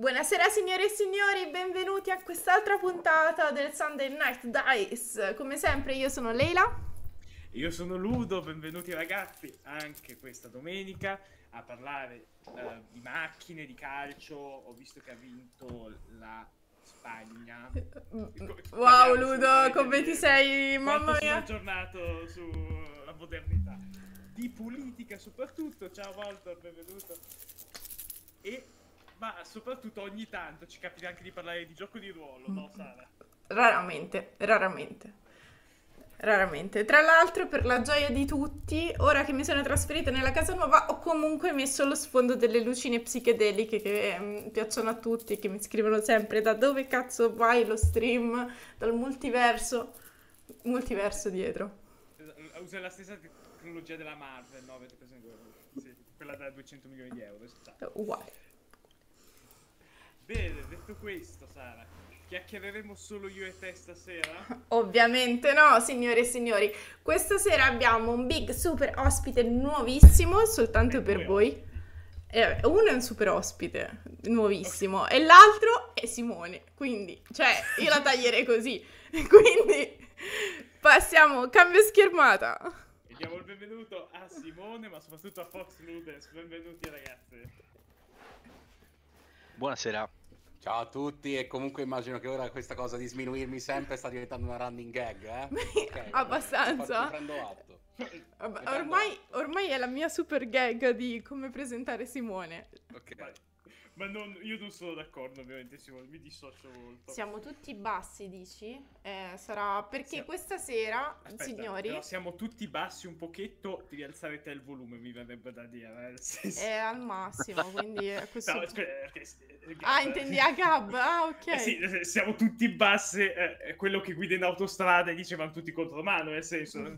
Buonasera signore e signori, benvenuti a quest'altra puntata del Sunday Night Dice. Come sempre io sono Leila. Io sono Ludo, benvenuti ragazzi anche questa domenica a parlare eh, di macchine, di calcio. Ho visto che ha vinto la Spagna. Mm, mm, wow Ludo, come ti sei, mamma mia. Sono aggiornato sulla modernità. Di politica soprattutto, ciao Walter, benvenuto. E ma soprattutto ogni tanto ci capita anche di parlare di gioco di ruolo, mm. no Sara? Raramente, raramente. Raramente. Tra l'altro, per la gioia di tutti, ora che mi sono trasferita nella casa nuova, ho comunque messo lo sfondo delle lucine psichedeliche che eh, piacciono a tutti, e che mi scrivono sempre da dove cazzo vai lo stream, dal multiverso. Multiverso dietro. Usa la stessa tecnologia della Marvel, no? Avete preso in sì, quella da 200 milioni di euro. Uguale. Bene, detto questo, Sara, chiacchiereremo solo io e te stasera? Ovviamente no, signore e signori. Questa sera abbiamo un big super ospite nuovissimo, soltanto e per voi. Eh, uno è un super ospite, nuovissimo, okay. e l'altro è Simone. Quindi, cioè, io la taglierei così. Quindi, passiamo, cambio schermata. E diamo il benvenuto a Simone, ma soprattutto a Fox Ludens. Benvenuti, ragazzi. Buonasera. Ciao a tutti e comunque immagino che ora questa cosa di sminuirmi sempre sta diventando una running gag, eh? Okay, Abbastanza. Prendo atto. Ormai, prendo atto. ormai, è la mia super gag di come presentare Simone. Ok. Ma non, io non sono d'accordo, ovviamente, Simone, mi dissocio molto. Siamo tutti bassi, dici? Eh, sarà perché siamo... questa sera, Aspetta, signori... Però siamo tutti bassi un pochetto, devi alzare te il volume, mi verrebbe da dire. Eh. Sì, sì. È al massimo, quindi... È questo... no, perché... Eh, ah, intendi a Gab? Ah, ok. Eh sì, eh, siamo tutti bassi, eh, quello che guida in autostrada e dice vanno tutti contro mano, nel senso...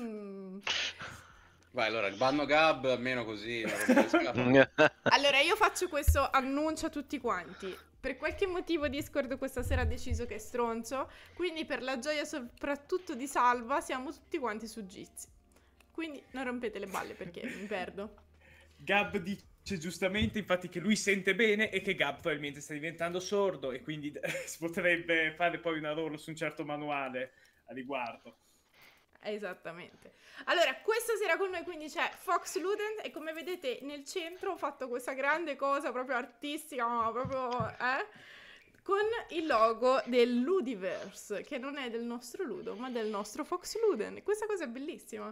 mm. Vai, allora, il banno Gab, almeno così. allora, io faccio questo annuncio a tutti quanti. Per qualche motivo Discord questa sera ha deciso che è stronzo, quindi per la gioia soprattutto di Salva siamo tutti quanti su Jitsi. Quindi non rompete le balle perché mi perdo. Gab dice giustamente infatti che lui sente bene e che Gab probabilmente sta diventando sordo e quindi si potrebbe fare poi una roll su un certo manuale a riguardo. Esattamente. Allora, questa sera con noi quindi c'è Fox Ludent e come vedete nel centro ho fatto questa grande cosa proprio artistica, ma proprio... Eh? con il logo del Ludiverse, che non è del nostro Ludo, ma del nostro Fox Luden. Questa cosa è bellissima.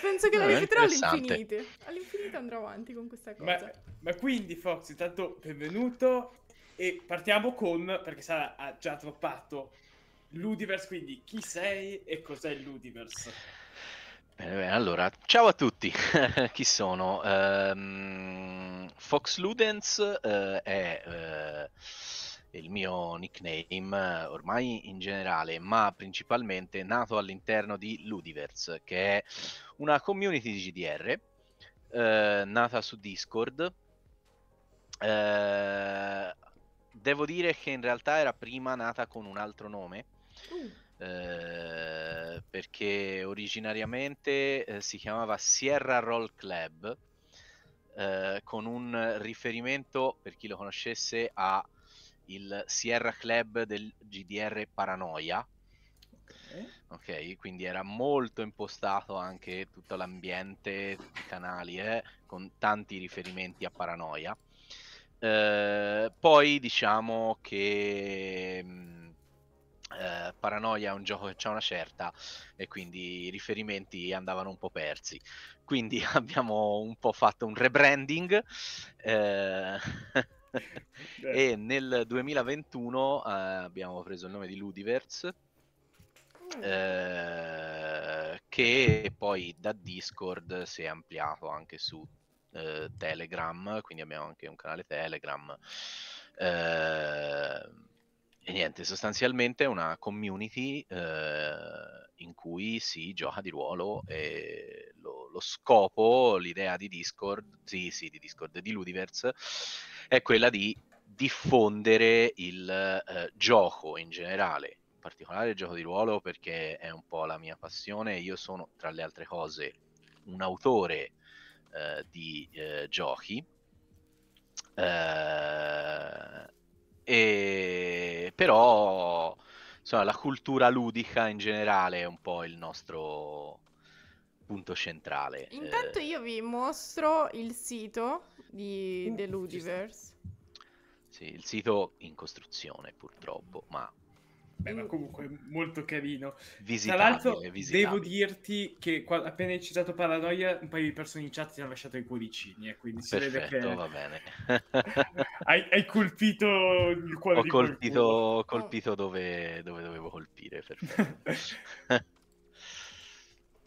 Penso che la ripeterò all'infinito. All'infinito andrò avanti con questa cosa. Ma, ma, quindi, Fox, intanto benvenuto. E partiamo con, perché Sara ha già troppato Ludiverse, quindi chi sei e cos'è Ludiverse? Bene, bene, allora, ciao a tutti, chi sono? Um, Fox Ludens uh, è uh, il mio nickname uh, ormai in generale, ma principalmente nato all'interno di Ludiverse, che è una community di GDR eh, nata su Discord. devo dire che in realtà era prima nata con un altro nome, Uh. Eh, perché originariamente eh, si chiamava Sierra Roll Club eh, con un riferimento per chi lo conoscesse a il Sierra Club del GDR Paranoia ok, quindi era molto impostato anche tutto l'ambiente, tutti i canali, eh, con tanti riferimenti a paranoia. Eh, poi diciamo che mm, eh, paranoia è un gioco che c'è una certa e quindi i riferimenti andavano un po' persi. Quindi abbiamo un po' fatto un rebranding eh, e certo. nel 2021 eh, abbiamo preso il nome di Ludiverse eh, che poi da Discord si è ampliato anche su eh, Telegram, quindi abbiamo anche un canale Telegram. Eh, e niente, sostanzialmente è una community eh, in cui si gioca di ruolo e lo, lo scopo, l'idea di Discord, sì, sì, di Discord, di Ludiverse, è quella di diffondere il eh, gioco in generale, in particolare il gioco di ruolo perché è un po' la mia passione, io sono tra le altre cose un autore eh, di eh, giochi eh, e... Però insomma, la cultura ludica in generale è un po' il nostro punto centrale. Intanto eh... io vi mostro il sito di mm, The Ludiverse. Sì, il sito in costruzione purtroppo, ma Beh, ma mm. comunque molto carino. Visitabile, Tra l'altro, visitabile. devo dirti che qua, appena hai citato Paranoia, un paio di persone in chat ti hanno lasciato i cuoricini. Eh, quindi si Perfetto, vede che. va bene. hai, hai, colpito il cuore. Ho colpito, ho colpito dove, dove, dovevo colpire.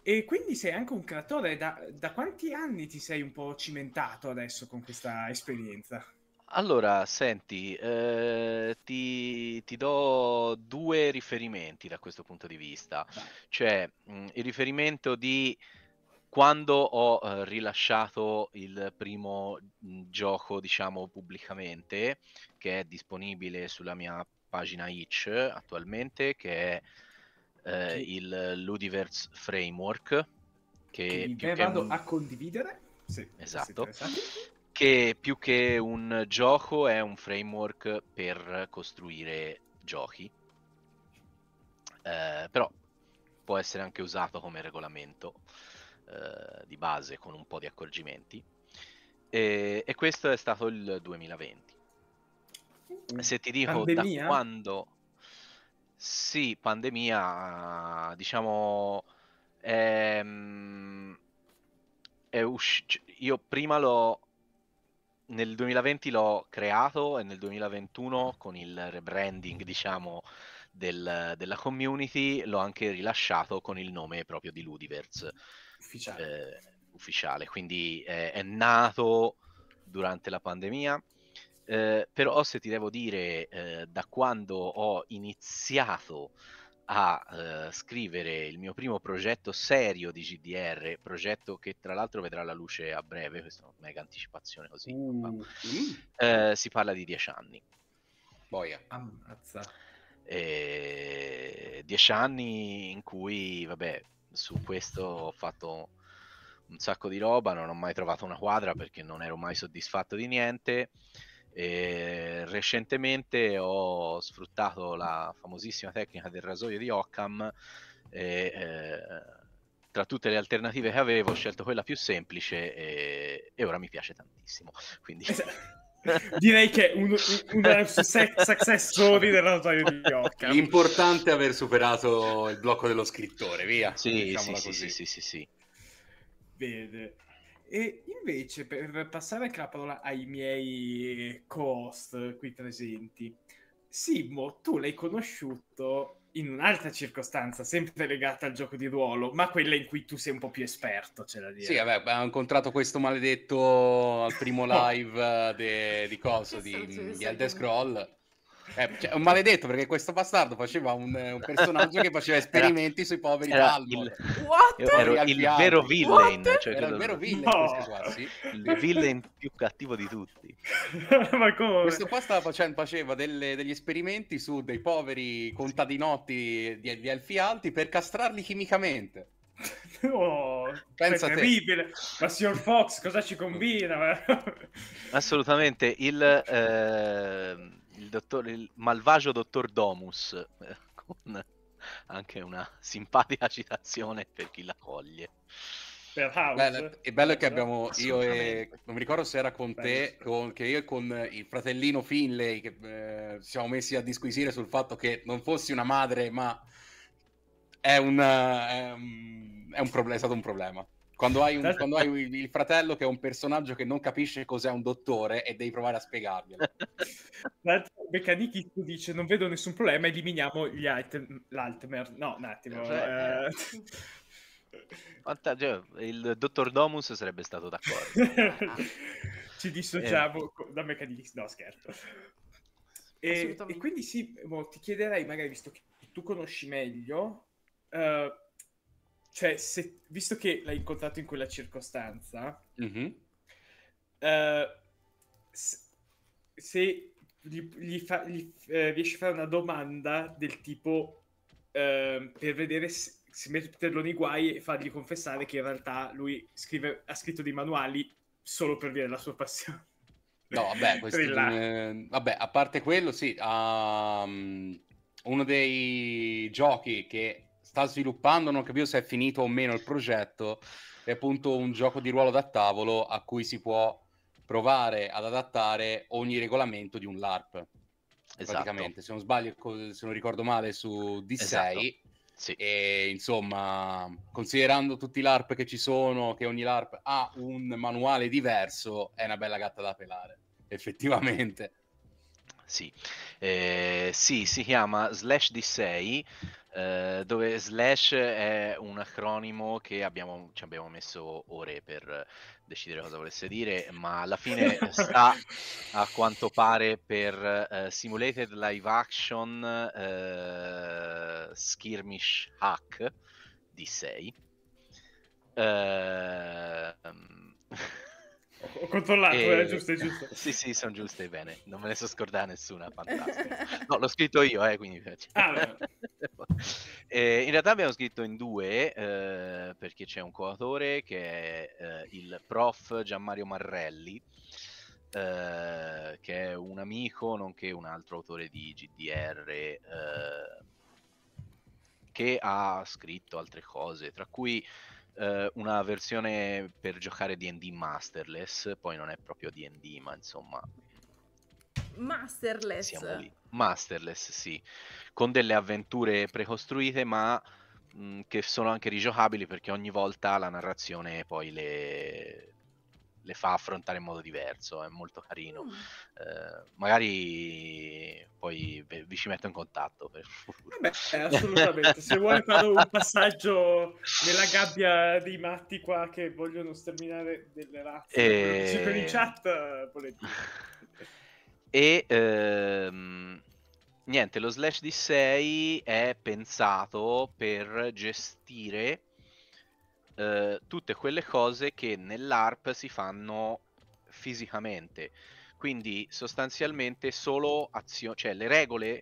e quindi sei anche un creatore. Da, da quanti anni ti sei un po' cimentato adesso con questa esperienza? Allora, senti, eh, ti, ti do due riferimenti da questo punto di vista. Cioè, mh, mm, il riferimento di quando ho eh, rilasciato il primo mh, mm, gioco, diciamo, pubblicamente, che è disponibile sulla mia pagina Itch attualmente, che è eh, il Ludiverse Framework. Che, più che vado a condividere. Sì, esatto che, più che un gioco è un framework per costruire giochi. Eh, però può essere anche usato come regolamento eh, di base con un po' di accorgimenti. E, e questo è stato il 2020. Mm. Se ti dico pandemia? da quando... Sì, pandemia, diciamo... Ehm, è usci- cioè, io prima l'ho nel 2020 l'ho creato e nel 2021 con il rebranding, diciamo, del, della community l'ho anche rilasciato con il nome proprio di Ludiverse. Ufficiale. Eh, ufficiale. Quindi eh, è nato durante la pandemia. Eh, però se ti devo dire, eh, da quando ho iniziato a eh, scrivere il mio primo progetto serio di GDR, progetto che tra l'altro vedrà la luce a breve, questa è una mega anticipazione così, mm. mm. eh, si parla di dieci anni. Boia. Ammazza. E... Eh, dieci anni in cui, vabbè, su questo ho fatto un sacco di roba, non ho mai trovato una quadra perché non ero mai soddisfatto di niente. E recentemente ho sfruttato la famosissima tecnica del rasoio di Occam e eh, tra tutte le alternative che avevo ho scelto quella più semplice e, e ora mi piace tantissimo. Quindi... Direi che è un, un, success story del rasoio di Occam. L'importante è aver superato il blocco dello scrittore, via. Sì, sì, sì, sì, sì, sì. Vede. E invece, per passare anche la parola ai miei co-host qui presenti, Simo, tu l'hai conosciuto in un'altra circostanza, sempre legata al gioco di ruolo, ma quella in cui tu sei un po' più esperto, c'è da dire. Sì, vabbè, ho incontrato questo maledetto al primo live eh, de, di Coso, di, di Elder Scroll. Eh, cioè, un maledetto perché questo bastardo faceva un, eh, un personaggio che faceva esperimenti era, sui poveri era Dalmor. Il, era il vero villain. Cioè, cioè, era il vero villain no. qua, sì. Il villain più cattivo di tutti. Ma come? Questo qua stava facendo, faceva delle, degli esperimenti su dei poveri contadinotti di, di Elfi Alti per castrarli chimicamente. Oh, è terribile, ma signor Fox cosa ci combina? Assolutamente, il, eh il, dottor, il malvagio dottor Domus, eh, con anche una simpatica citazione per chi la coglie. Bello, è bello che abbiamo io e non mi ricordo se era con te, con, che io e con il fratellino Finlay che eh, siamo messi a disquisire sul fatto che non fossi una madre, ma è, una, eh, è, un, è, un, è stato un problema. Quando hai, un, quando hai, il fratello che è un personaggio che non capisce cos'è un dottore e devi provare a spiegarglielo. Meccanichi dice non vedo nessun problema, eliminiamo gli item, l'altmer. No, un attimo. Eh, cioè, eh... Vantaggio, eh, il dottor Domus sarebbe stato d'accordo. Ci dissociamo eh. da Meccanichi. no scherzo. E, e quindi sì, boh, ti chiederei magari, visto che tu conosci meglio... Uh, cioè, se, visto che l'hai incontrato in quella circostanza, mm-hmm. eh, se, se, gli, gli, fa, gli eh, riesci a fare una domanda del tipo eh, per vedere se, se metterlo nei guai e fargli confessare che in realtà lui scrive, ha scritto dei manuali solo per via della sua passione. No, vabbè, questo, eh, vabbè a parte quello, sì, um, uno dei giochi che sta sviluppando, non ho capito se è finito o meno il progetto, è appunto un gioco di ruolo da tavolo a cui si può provare ad adattare ogni regolamento di un LARP. Esatto. Praticamente, se non sbaglio, se non ricordo male, su D6. Esatto. Sì. E insomma, considerando tutti i LARP che ci sono, che ogni LARP ha un manuale diverso, è una bella gatta da pelare, effettivamente. Sì, eh, sì si chiama Slash D6. Ehm, dove slash è un acronimo che abbiamo, ci abbiamo messo ore per decidere cosa volesse dire, ma alla fine sta a quanto pare per eh, Simulated Live Action eh, Skirmish Hack di 6. Ho Controllato, e... eh, giusto, giusto. sì, sì, sono giuste, bene. Non me ne so scordare nessuna, fantastico. No, l'ho scritto io, eh, quindi... Ah, eh, in realtà abbiamo scritto in due, eh, perché c'è un coautore che è eh, il prof Gianmario Marrelli, eh, che è un amico, nonché un altro autore di GDR, eh, che ha scritto altre cose, tra cui eh, una versione per giocare DD Masterless, poi non è proprio DD, ma insomma... Masterless? Siamo lì. Masterless, sì. Con delle avventure precostruite, ma mh, che sono anche rigiocabili perché ogni volta la narrazione poi le le fa affrontare in modo diverso, è molto carino. Mm. Eh, magari poi beh, vi ci metto in contatto per Beh, assolutamente, se vuoi fare un passaggio nella gabbia dei matti qua che vogliono sterminare delle razze e... Eh. in chat, eh, volete. E ehm, niente, lo slash di 6 è pensato per gestire eh, tutte quelle cose che nell'ARP si fanno fisicamente. Quindi sostanzialmente solo azioni, cioè le regole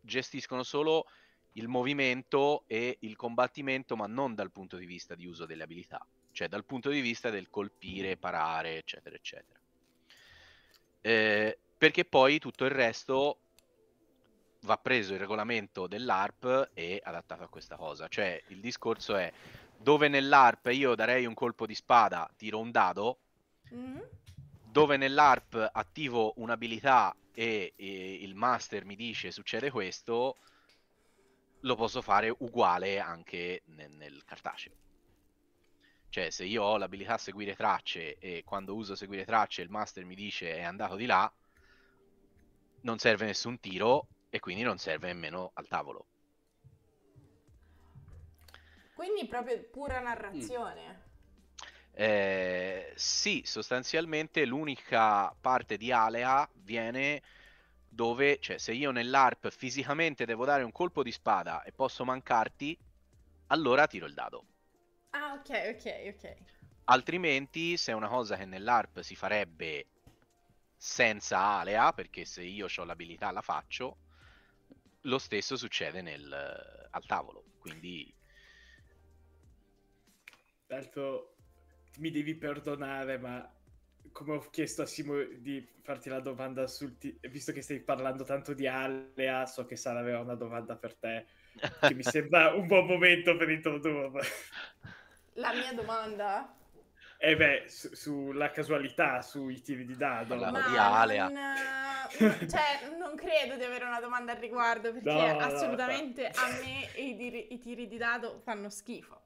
gestiscono solo il movimento e il combattimento, ma non dal punto di vista di uso delle abilità, cioè dal punto di vista del colpire, parare, eccetera, eccetera. Eh, perché poi tutto il resto va preso il regolamento dell'ARP e adattato a questa cosa. Cioè il discorso è dove nell'ARP io darei un colpo di spada, tiro un dado. Mm -hmm. Dove nell'ARP attivo un'abilità e, e il master mi dice succede questo, lo posso fare uguale anche nel, nel, cartaceo. Cioè, se io ho l'abilità seguire tracce e quando uso seguire tracce il master mi dice è andato di là, non serve nessun tiro e quindi non serve nemmeno al tavolo. Quindi proprio pura mm. narrazione. Mm. Eh, sì, sostanzialmente l'unica parte di Alea viene dove, cioè, se io nell'ARP fisicamente devo dare un colpo di spada e posso mancarti, allora tiro il dado. Ah, ok, ok, ok. Altrimenti, se è una cosa che nell'ARP si farebbe senza Alea, perché se io ho l'abilità la faccio, lo stesso succede nel, eh, al tavolo. Quindi l'altro mi devi perdonare, ma come ho chiesto a Simo di farti la domanda sul ti- visto che stai parlando tanto di Alea, so che Sara aveva una domanda per te che mi sembra un buon momento per introdurre. La mia domanda? Eh beh, su- sulla casualità, sui tiri di dado. Ma di Alea. Non, eh, cioè, non credo di avere una domanda al riguardo perché no, assolutamente no, no. a me i tiri-, i tiri di dado fanno schifo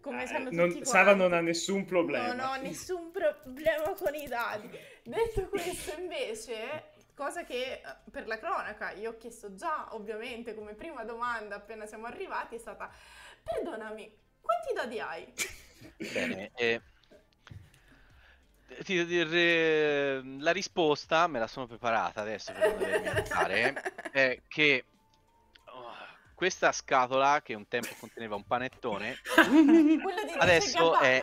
come eh, sanno eh, non, Sara non ha nessun problema. Non ho nessun problema con i dati. Detto questo, invece, cosa che eh, per la cronaca io ho chiesto già, ovviamente, come prima domanda appena siamo arrivati, è stata: perdonami, quanti dadi hai? Bene, eh, ti, ti, ehm, la risposta me la sono preparata adesso per non fare. Eh, è che questa scatola che un tempo conteneva un panettone, adesso è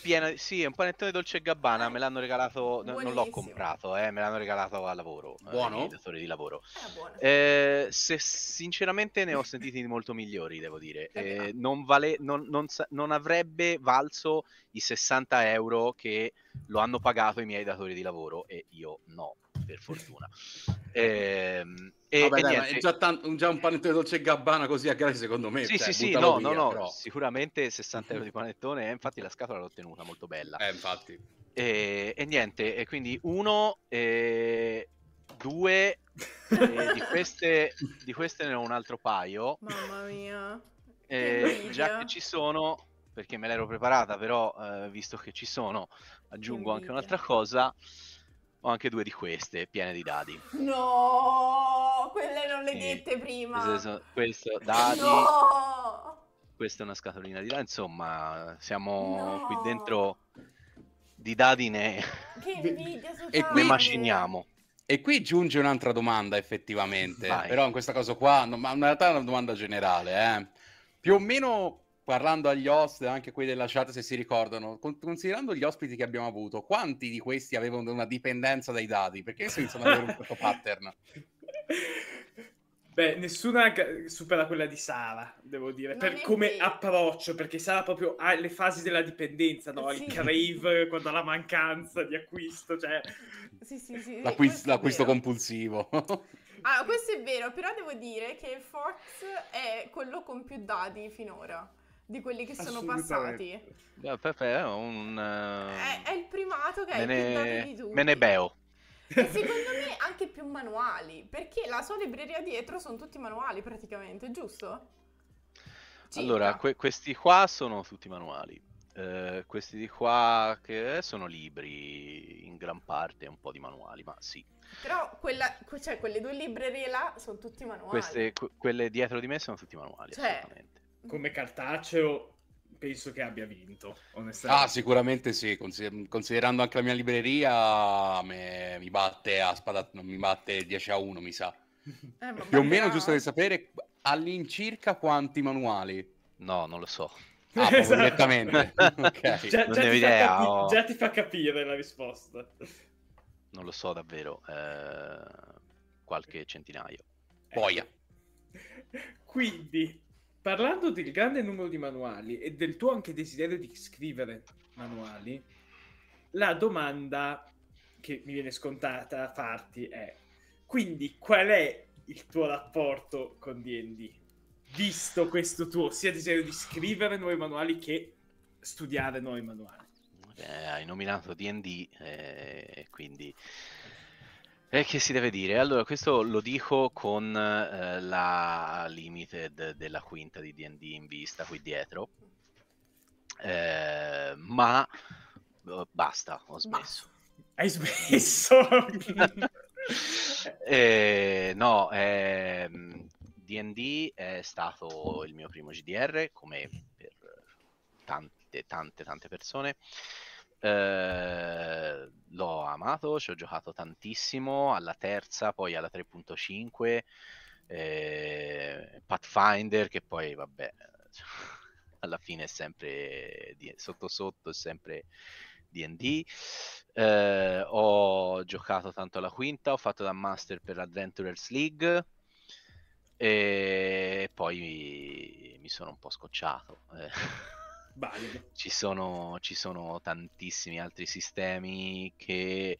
piena. Sì, è un panettone dolce e gabbana. Me l'hanno regalato. Buonissimo. Non l'ho comprato, eh, me l'hanno regalato a lavoro. Buono. datore di lavoro. Ah, eh, se, sinceramente ne ho sentiti molto migliori, devo dire. Eh, non, vale, non, non, non avrebbe valso i 60 euro che lo hanno pagato i miei datori di lavoro e io no, per fortuna. Ehm e, Vabbè, e dai, niente. Già, tan- già, un panettone dolce e gabbana così a gara secondo me sì cioè, sì sì no, via, no, no però. sicuramente 60 euro di panettone eh, infatti la scatola l'ho ottenuta molto bella eh infatti e, e niente e quindi uno e due di queste di queste ne ho un altro paio mamma mia e, già che ci sono perché me l'ero preparata però eh, visto che ci sono aggiungo che anche un'altra cosa ho anche due di queste piene di dadi. No, quelle non le sì. dette prima. Sono, questo dadi. No! Questa è una scatolina di dadi, insomma, siamo no! qui dentro di dadi ne Che video e qui maciniamo. E qui giunge un'altra domanda effettivamente, Vai. però in questa cosa qua, no, ma in realtà è una domanda generale, eh. Più o meno parlando agli host, anche quelli della chat se si ricordano, con- considerando gli ospiti che abbiamo avuto, quanti di questi avevano una dipendenza dai dati? Perché io sono avere un certo pattern. Beh, nessuna supera quella di Sara, devo dire, non per come vero. approccio, perché Sara proprio ha le fasi della dipendenza, no? Sì. Il crave, quando ha la mancanza di acquisto, cioè... Sì, sì, sì. L'acquist- l'acquisto compulsivo. Ah, questo è vero, però devo dire che Fox è quello con più dadi finora di quelli che sono passati. No, Pepe è un... Eh, è, è, il primato che me è ne... di tutti. Menebeo. E secondo me anche più manuali, perché la sua libreria dietro sono tutti manuali praticamente, giusto? Cinta. Allora, que- questi qua sono tutti manuali. Eh, questi di qua che sono libri in gran parte un po' di manuali ma sì però quella, cioè, quelle due librerie là sono tutti manuali queste, que- quelle dietro di me sono tutti manuali cioè, assolutamente come cartaceo penso che abbia vinto, onestamente. Ah, sicuramente sì, considerando anche la mia libreria, me- mi batte a spada, mi batte 10 a 1, mi sa. Eh, Più o meno, giusto di sapere, all'incirca quanti manuali? No, non lo so. Ah, esattamente esatto. Già, ti fa capire la risposta. Non lo so davvero, eh, qualche centinaio. Boia. Quindi, parlando del grande numero di manuali e del tuo anche desiderio di scrivere manuali, la domanda che mi viene scontata a farti è quindi qual è il tuo rapporto con D&D? Visto questo tuo sia desiderio di scrivere nuovi manuali che studiare nuovi manuali. Eh, hai nominato D&D, eh, quindi e che si deve dire? Allora, questo lo dico con eh, la limited della quinta di DD in vista qui dietro. Eh, ma eh, basta, ho smesso. Hai smesso? eh, no, DD ehm, è stato il mio primo GDR, come per tante, tante, tante persone. Ehm, l'ho amato, ci ho giocato tantissimo, alla terza, poi alla 3.5, eh, Pathfinder, che poi vabbè, alla fine è sempre di, sotto sotto, è sempre DD. Eh, ho giocato tanto alla quinta, ho fatto da master per l'Adventurers League. E poi mi, mi sono un po' scocciato. Eh Ci sono, ci sono, tantissimi altri sistemi che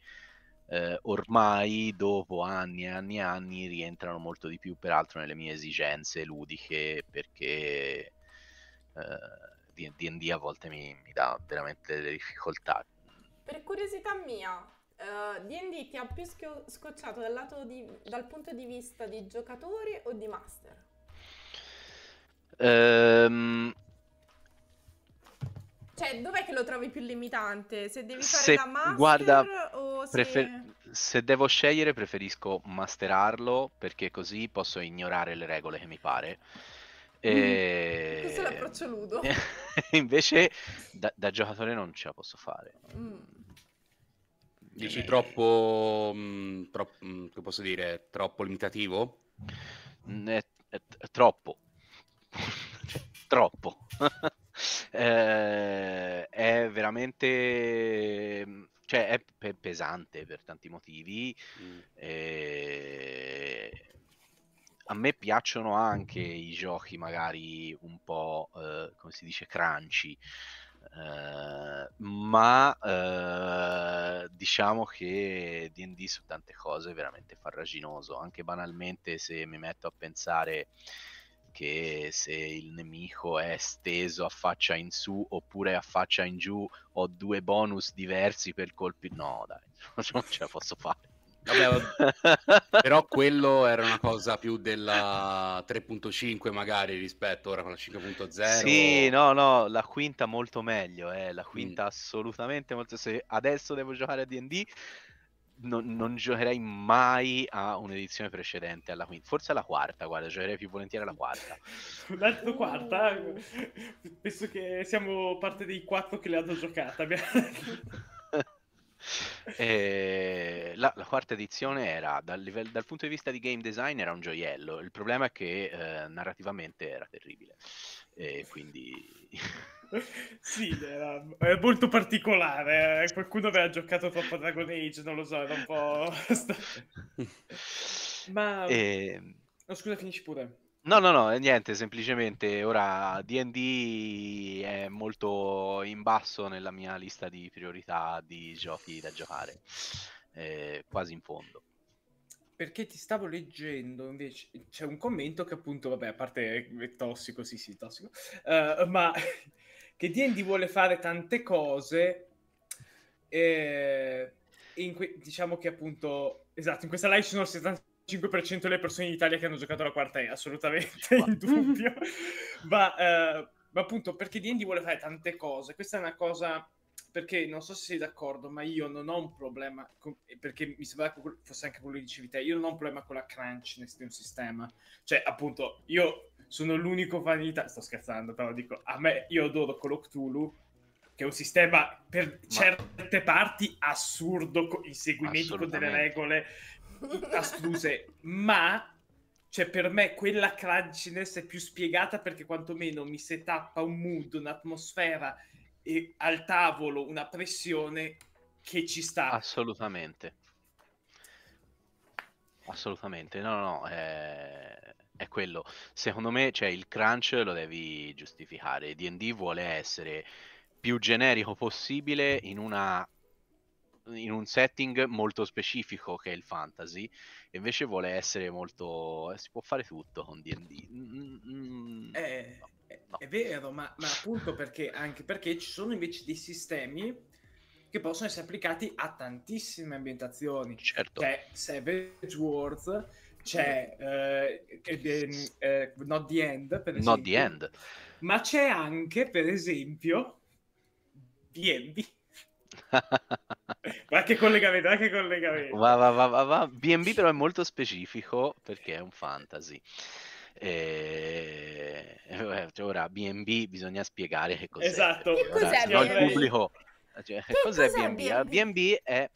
eh, ormai dopo anni e anni e anni rientrano molto di più, peraltro, nelle mie esigenze ludiche perché eh, DD a volte mi, mi dà veramente delle difficoltà. Per curiosità mia, Uh, eh, D&D ti ha più schio- scocciato dal, lato di, dal punto di vista di giocatore o di master? Um, cioè, dov'è che lo trovi più limitante? Se devi fare se, la master guarda, o se... Prefer- se devo scegliere preferisco masterarlo perché così posso ignorare le regole che mi pare. Mm, e... Questo è l'approccio ludo. Invece da, da, giocatore non ce la posso fare. Mm. Dici eh. troppo, mh, mm, troppo mh, mm, che posso dire, troppo limitativo? È, è, è troppo. troppo. eh, è veramente mm, cioè è pe- pesante per tanti motivi. Mm. Eh, a me piacciono anche i giochi magari un po', eh, come si dice, crunchy, eh, ma eh, diciamo che DD su tante cose è veramente farraginoso, anche banalmente se mi metto a pensare che se il nemico è steso a faccia in su oppure a faccia in giù ho due bonus diversi per colpi. No, dai, non ce la posso fare. Vabbè, però quello era una cosa più della 3.5 magari rispetto ora con la 5.0 sì no no la quinta molto meglio eh, la quinta mm. assolutamente molto se adesso devo giocare a D&D non, non, giocherei mai a un'edizione precedente alla quinta, forse alla quarta, guarda, giocherei più volentieri alla quarta. L'altro quarta, penso che siamo parte dei quattro che l'hanno giocata. Eh, la, la, quarta edizione era dal, livello, dal, punto di vista di game design era un gioiello il problema è che eh, narrativamente era terribile e quindi sì, era, è molto particolare. Eh. Qualcuno aveva giocato troppo Dragon Age, non lo so, era un po'. Ma. E... No, oh, scusa, finisci pure. No, no, no, eh, niente, semplicemente ora DD è molto in basso nella mia lista di priorità di giochi da giocare, eh, quasi in fondo perché ti stavo leggendo invece c'è un commento che appunto vabbè a parte è tossico sì sì tossico uh, ma che D&D vuole fare tante cose eh, que- diciamo che appunto esatto, in questa live ci sono il 75% delle persone in Italia che hanno giocato la quarta E assolutamente in dubbio ma, eh, ma appunto perché D&D vuole fare tante cose questa è una cosa perché non so se sei d'accordo, ma io non ho un problema, con, perché mi sembra che fosse anche quello che dicevi te, io non ho un problema con la crunchness di un sistema. Cioè, appunto, io sono l'unico fan in Sto scherzando, però dico, a me io adoro Call of Cthulhu, che è un sistema per Ma... certe parti assurdo, co- seguimento con delle regole astruse, ma cioè per me quella crunchiness è più spiegata perché quantomeno mi setappa un mood, un'atmosfera e al tavolo una pressione che ci sta. Assolutamente. Assolutamente, no, no, no. Eh è quello. Secondo me, cioè, il crunch lo devi giustificare. DD vuole essere più generico possibile in, una, in un setting molto specifico che è il fantasy. Invece vuole essere molto. Eh, si può fare tutto con DD. Mm, mm, mm, eh, no, no. È vero, ma, ma appunto perché anche perché ci sono invece dei sistemi che possono essere applicati a tantissime ambientazioni. Certo. Cioè, Savage Wars c'è uh, uh, Not the End, per esempio, Not the End. ma c'è anche, per esempio, BNB. ma che collegamento, ma che collegamento. Va, va, va, va, va. BNB però è molto specifico perché è un fantasy. E... Eh, cioè, ora BNB bisogna spiegare che cos'è. Esatto. Che cos'è ora, cioè, B&B? il pubblico... Cioè, che cos'è, cos'è B&B? è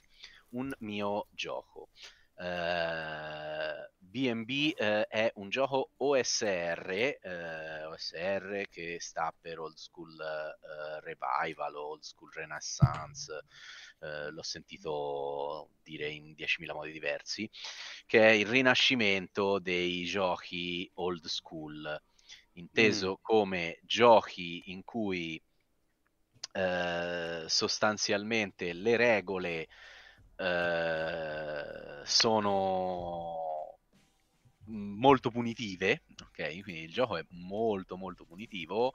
un mio gioco. Uh, BB eh, è un gioco OSR, eh, OSR che sta per Old School eh, Revival, Old School Renaissance, eh, l'ho sentito dire in 10.000 modi diversi, che è il rinascimento dei giochi old school, inteso mm. come giochi in cui eh, sostanzialmente le regole eh, sono molto punitive, ok? Quindi il gioco è molto molto punitivo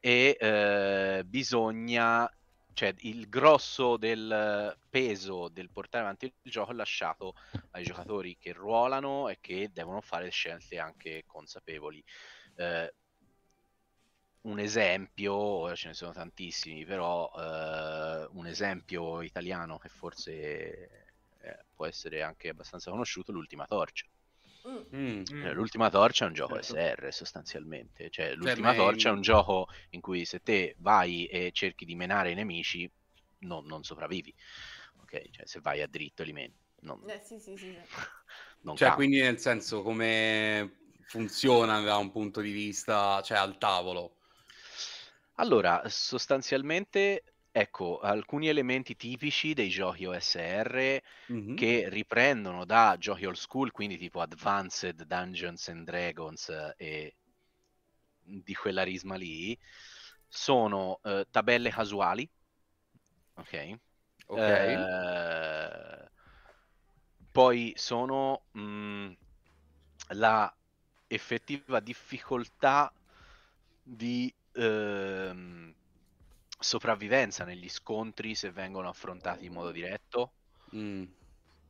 e eh, bisogna cioè il grosso del peso del portare avanti il gioco è lasciato ai giocatori che ruolano e che devono fare scelte anche consapevoli. Eh, un esempio, ce ne sono tantissimi, però eh, un esempio italiano che forse eh, può essere anche abbastanza conosciuto, l'ultima torcia. Mm. Mm. mm. Eh, l'ultima torcia è un gioco certo. SR sostanzialmente, cioè l'ultima me... torcia è un gioco in cui se te vai e cerchi di menare i nemici no, non sopravvivi, ok? Cioè se vai a dritto li meni. Non... Eh, sì, sì, sì, non cioè, cambia. quindi nel senso come funziona da un punto di vista, cioè al tavolo? Allora, sostanzialmente Ecco, alcuni elementi tipici dei giochi OSR Mh-mh. che riprendono da giochi old school, quindi tipo Advanced Dungeons and Dragons eh, e di quella risma lì, sono eh, tabelle casuali, ok? Ok. Eh, poi sono mh, mhmm, la effettiva difficoltà di... Ehm, sopravvivenza negli scontri se vengono affrontati in modo diretto. Mm.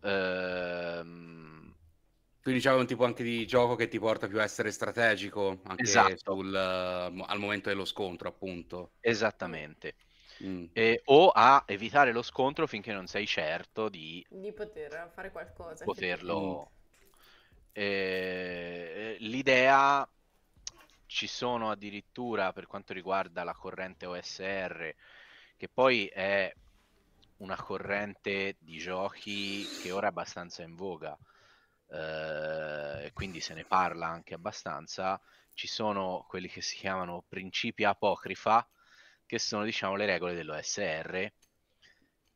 Ehm... Quindi diciamo un tipo anche di gioco che ti porta più a essere strategico anche esatto. sul, ehm, al momento dello scontro, appunto. Esattamente. Mm. E, o a evitare lo scontro finché non sei certo di, di poter fare qualcosa. Poterlo. Mm. E, l'idea ci sono addirittura per quanto riguarda la corrente OSR, che poi è una corrente di giochi che ora è abbastanza in voga, eh, quindi se ne parla anche abbastanza, ci sono quelli che si chiamano principi apocrifa, che sono diciamo le regole dell'OSR,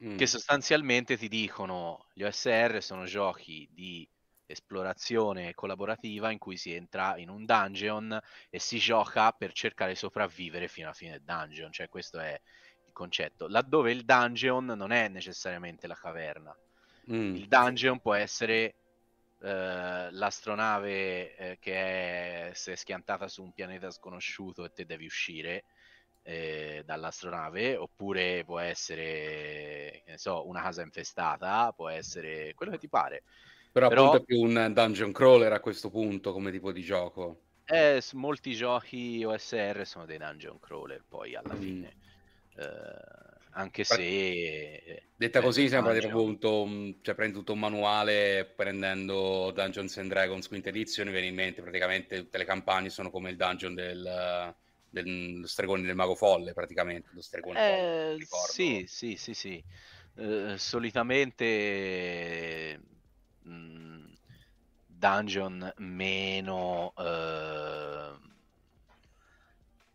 mm. che sostanzialmente ti dicono gli OSR sono giochi di esplorazione collaborativa in cui si entra in un dungeon e si gioca per cercare di sopravvivere fino a fine dungeon, cioè questo è il concetto, laddove il dungeon non è necessariamente la caverna. Mm. Il dungeon può essere eh, l'astronave eh, che è, si è schiantata su un pianeta sconosciuto e te devi uscire eh, dall'astronave, oppure può essere, so, una casa infestata, può essere quello che ti pare. Però, Però appunto è più un dungeon crawler a questo punto come tipo di gioco. Eh, molti giochi OSR sono dei dungeon crawler poi alla mm. fine. Eh, anche Prat- se... Eh, detta così sembra appunto, mm, cioè prendi tutto un manuale prendendo Dungeons and Dragons quinta edizione, viene in mente praticamente tutte le campagne sono come il dungeon del, del stregone del mago folle praticamente, lo stregone eh, folle. Sì, sì, sì, sì. Eh, solitamente mh, mm, dungeon meno eh,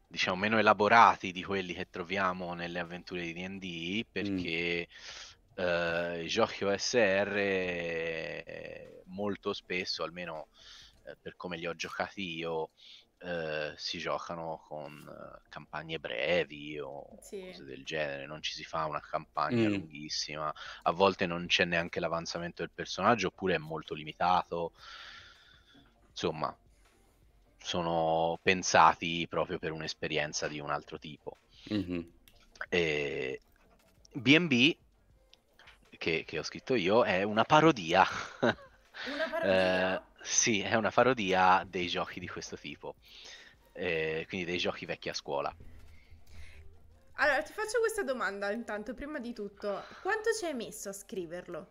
diciamo meno elaborati di quelli che troviamo nelle avventure di D&D perché mm. eh, i giochi OSR eh, molto spesso almeno eh, per come li ho giocati io eh, si giocano con eh, campagne brevi o sì. cose del genere, non ci si fa una campagna mm. lunghissima, a volte non c'è neanche l'avanzamento del personaggio oppure è molto limitato. Insomma, sono pensati proprio per un'esperienza di un altro tipo. Mm-hmm. E... BB, che, che, ho scritto io, è una parodia. Una eh, parodia? eh sì, è una parodia dei giochi di questo tipo, eh, quindi dei giochi vecchi a scuola. Allora, ti faccio questa domanda intanto, prima di tutto, quanto ci hai messo a scriverlo?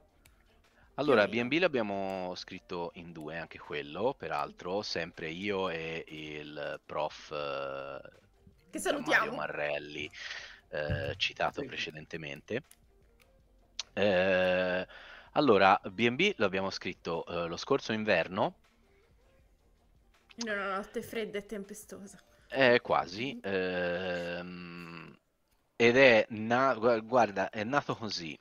Allora, B&B l'abbiamo scritto in due, anche quello, peraltro, sempre io e il prof eh, che salutiamo. Mario Marrelli, eh, citato sì. precedentemente. Eh, allora, B&B l'abbiamo scritto eh, lo scorso inverno. No, no, notte fredda e tempestosa. Eh, quasi. Ehm, ed è, na- guarda, è nato così.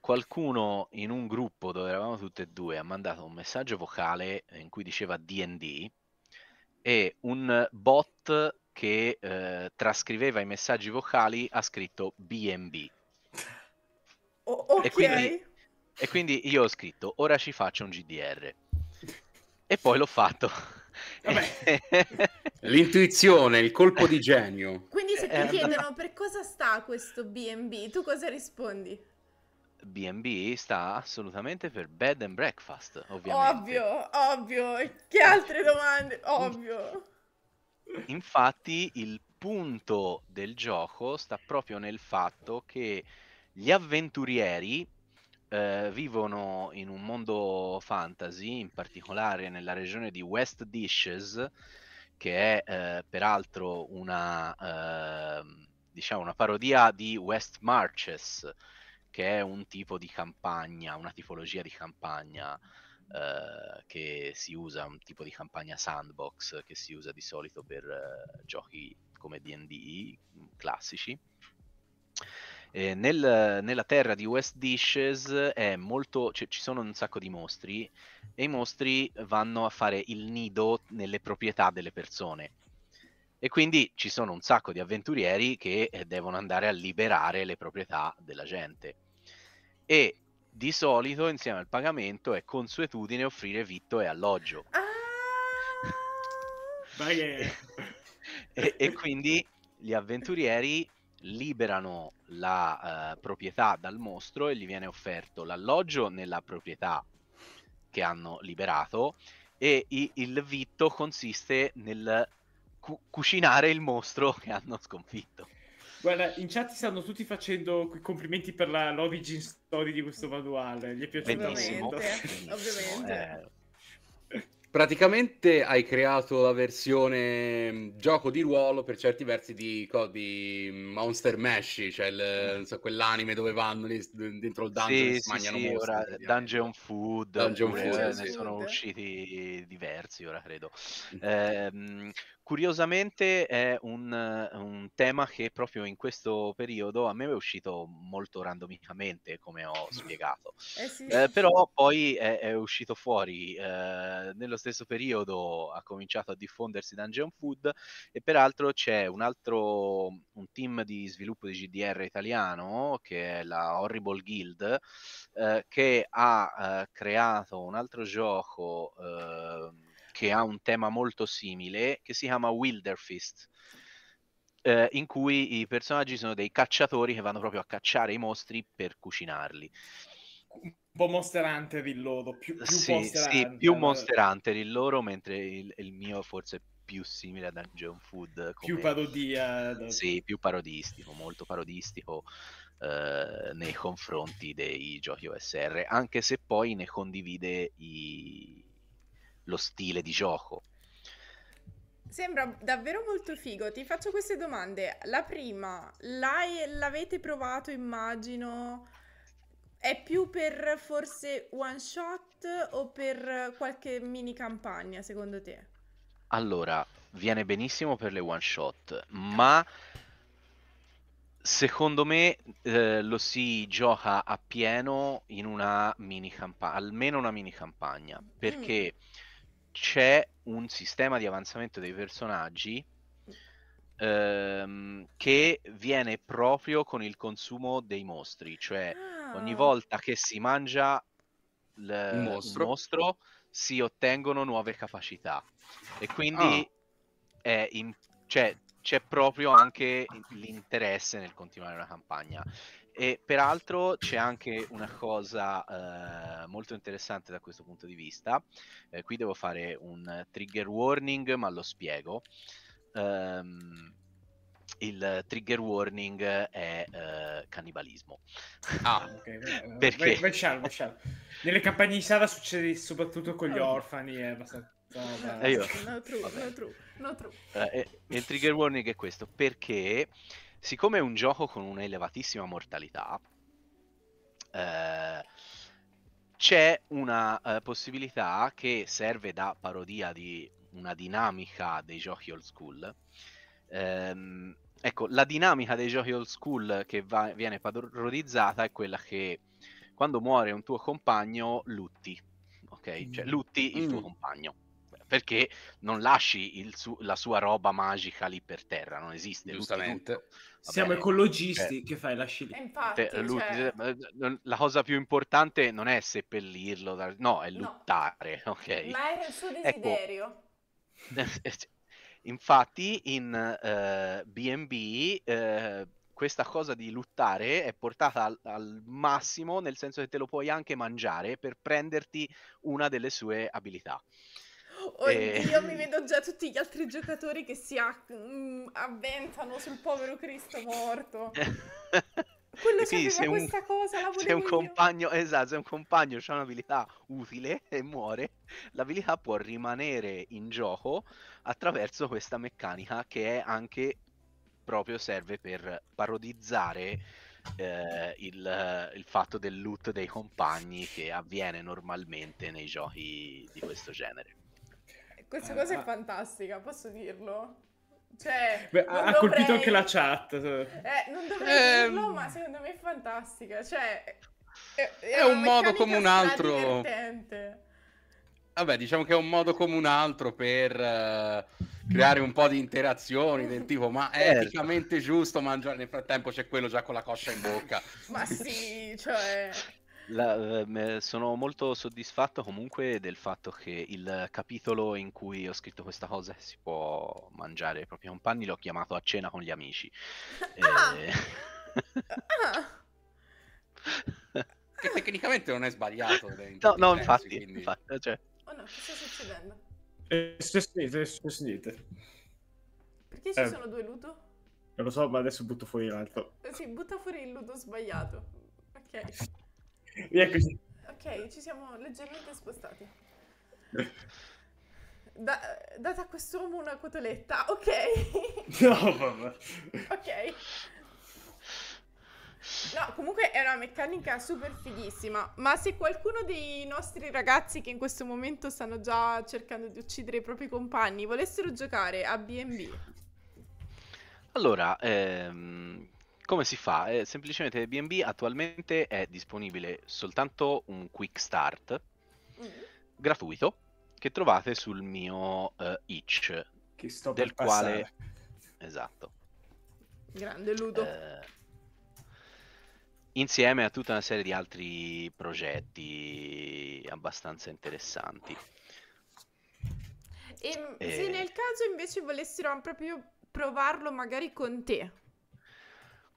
Qualcuno in un gruppo dove eravamo tutte e due ha mandato un messaggio vocale in cui diceva DD e un bot che eh, trascriveva i messaggi vocali ha scritto BNB. O- ok. E quindi e quindi io ho scritto, ora ci faccio un GDR. E poi l'ho fatto. L'intuizione, il colpo di genio. Quindi se ti eh, chiedono per cosa sta questo BB, tu cosa rispondi? BB sta assolutamente per bed and breakfast, ovviamente. Ovvio, ovvio. Che altre domande? Ovvio. Infatti, il punto del gioco sta proprio nel fatto che gli avventurieri eh, vivono in un mondo fantasy, in particolare nella regione di West Dishes, che è eh, peraltro una, eh, diciamo una parodia di West Marches, che è un tipo di campagna, una tipologia di campagna eh, che si usa, un tipo di campagna sandbox che si usa di solito per eh, giochi come DD mm, classici eh, nel, nella terra di West Dishes è molto, c- cioè, ci sono un sacco di mostri e i mostri vanno a fare il nido nelle proprietà delle persone. E quindi ci sono un sacco di avventurieri che eh, devono andare a liberare le proprietà della gente. E di solito, insieme al pagamento, è consuetudine offrire vitto e alloggio. Ah! Eh. e, e quindi gli avventurieri liberano la eh, proprietà dal mostro e gli viene offerto l'alloggio nella proprietà che hanno liberato e i- il vitto consiste nel cu- cucinare il mostro che hanno sconfitto. Guarda, in chat stanno tutti facendo i complimenti per la, l'origin story di questo manuale. Gli è piaciuto ovviamente, molto. Ovviamente. Eh, Praticamente hai creato la versione mm, gioco di ruolo per certi versi di, di Monster Mesh, cioè il, so, quell'anime dove vanno lì, dentro il dungeon sì, si mangiano sì, mostri, ora, Dungeon Food, dungeon food eh, sì. ne sono usciti diversi ora credo. Eh, curiosamente è un, eh, un, tema che proprio in questo periodo a me è uscito molto randomicamente, come ho spiegato. Eh sì, eh, sì, però poi è, è, uscito fuori. Eh, nello stesso periodo ha cominciato a diffondersi Dungeon Food e peraltro c'è un altro un team di sviluppo di GDR italiano, che è la Horrible Guild, eh, che ha eh, creato un altro gioco ehm, che ha un tema molto simile, che si chiama Wilderfist, eh, in cui i personaggi sono dei cacciatori che vanno proprio a cacciare i mostri per cucinarli. Un po' Monster Hunter il loro, più, più sì, Monster sì, Hunter. più Monster Hunter il loro, mentre il, il mio forse è più simile a Dungeon Food. Come... Più parodia. Eh, sì, più parodistico, molto parodistico eh, nei confronti dei giochi OSR, anche se poi ne condivide i, lo stile di gioco. Sembra davvero molto figo. Ti faccio queste domande. La prima, l'avete provato, immagino. È più per forse one shot o per qualche mini campagna, secondo te? Allora, viene benissimo per le one shot, ma secondo me eh, lo si gioca a pieno in una mini campagna, almeno una mini campagna, mm. perché mm c'è un sistema di avanzamento dei personaggi ehm, che viene proprio con il consumo dei mostri, cioè ah. ogni volta che si mangia il mostro. mostro. si ottengono nuove capacità e quindi ah. in- cioè, c'è proprio anche l'interesse nel continuare una campagna e peraltro c'è anche una cosa eh, molto interessante da questo punto di vista. Eh, qui devo fare un trigger warning, ma lo spiego. Um, il trigger warning è uh, cannibalismo. Ah, ok. Perché? Vai, vai, scialo, Nelle campagne di Sara succede soprattutto con gli ah. orfani, è abbastanza... Eh, no, true, no, true, no, true. Uh, e, e il trigger warning è questo, perché siccome è un gioco con un'elevatissima mortalità, eh, c'è una eh, possibilità che serve da parodia di una dinamica dei giochi old school. Ehm, ecco, la dinamica dei giochi old school che va- viene parodizzata è quella che quando muore un tuo compagno lutti, ok? Cioè mm. lutti il mm. tuo compagno perché non lasci su- la sua roba magica lì per terra, non esiste. Giustamente. Vabbè, Siamo ecologisti, eh. che fai? Lasci lì. Infatti, cioè... Eh, eh, la cosa più importante non è seppellirlo, da... no, è luttare, no. ok? Ma era il suo ecco. desiderio. Ecco. Infatti in uh, Uh, questa cosa di luttare è portata al, al, massimo, nel senso che te lo puoi anche mangiare per prenderti una delle sue abilità. Oddio, e... mi vedo già tutti gli altri giocatori che si a- mm, avventano sul povero Cristo morto. Quello sì, sapeva un, questa cosa, la volevo un compagno, Esatto, se un compagno ha un'abilità utile e muore, l'abilità può rimanere in gioco attraverso questa meccanica che è anche proprio serve per parodizzare eh, il, il, fatto del loot dei compagni che avviene normalmente nei giochi di questo genere. Questa ah, cosa è ah, ah. fantastica, posso dirlo? Cioè, Beh, ha dovrei... colpito anche la chat. Eh, non dovrei eh, dirlo, ehm. ma secondo me è fantastica. Cioè, è, è, è un modo come un altro. Divertente. Vabbè, diciamo che è un modo come un altro per uh, creare un po' di interazioni del tipo, ma è certo. eticamente giusto mangiare nel frattempo c'è quello già con la coscia in bocca. ma sì, cioè... La, ehm, eh, sono molto soddisfatto comunque del fatto che il capitolo in cui ho scritto questa cosa si può mangiare i propri compagni l'ho chiamato a cena con gli amici. Eh, ah. E... che tecnicamente non è sbagliato. No, no, infatti. Quindi... infatti eh, cioè... Oh no, che sta succedendo? Eh, sostenete, sostenete. Perché ci eh. sono due luto? Non lo so, ma adesso butto fuori l'altro. Sì, butta fuori il luto sbagliato. Ok. Rieccoci. Ok, ci siamo leggermente spostati. Da, date a quest'uomo una cotoletta, ok. no, vabbè. Ok. No, comunque è una meccanica super fighissima. Ma se qualcuno dei nostri ragazzi che in questo momento stanno già cercando di uccidere i propri compagni volessero giocare a BB. Allora, ehm, come si fa? Eh, semplicemente Airbnb attualmente è disponibile soltanto un quick start mm. gratuito che trovate sul mio uh, itch. Che sto del quale... Esatto. Grande Ludo. Eh, insieme a tutta una serie di altri progetti abbastanza interessanti. E, ehm, e... Eh. se nel caso invece volessero proprio provarlo magari con te,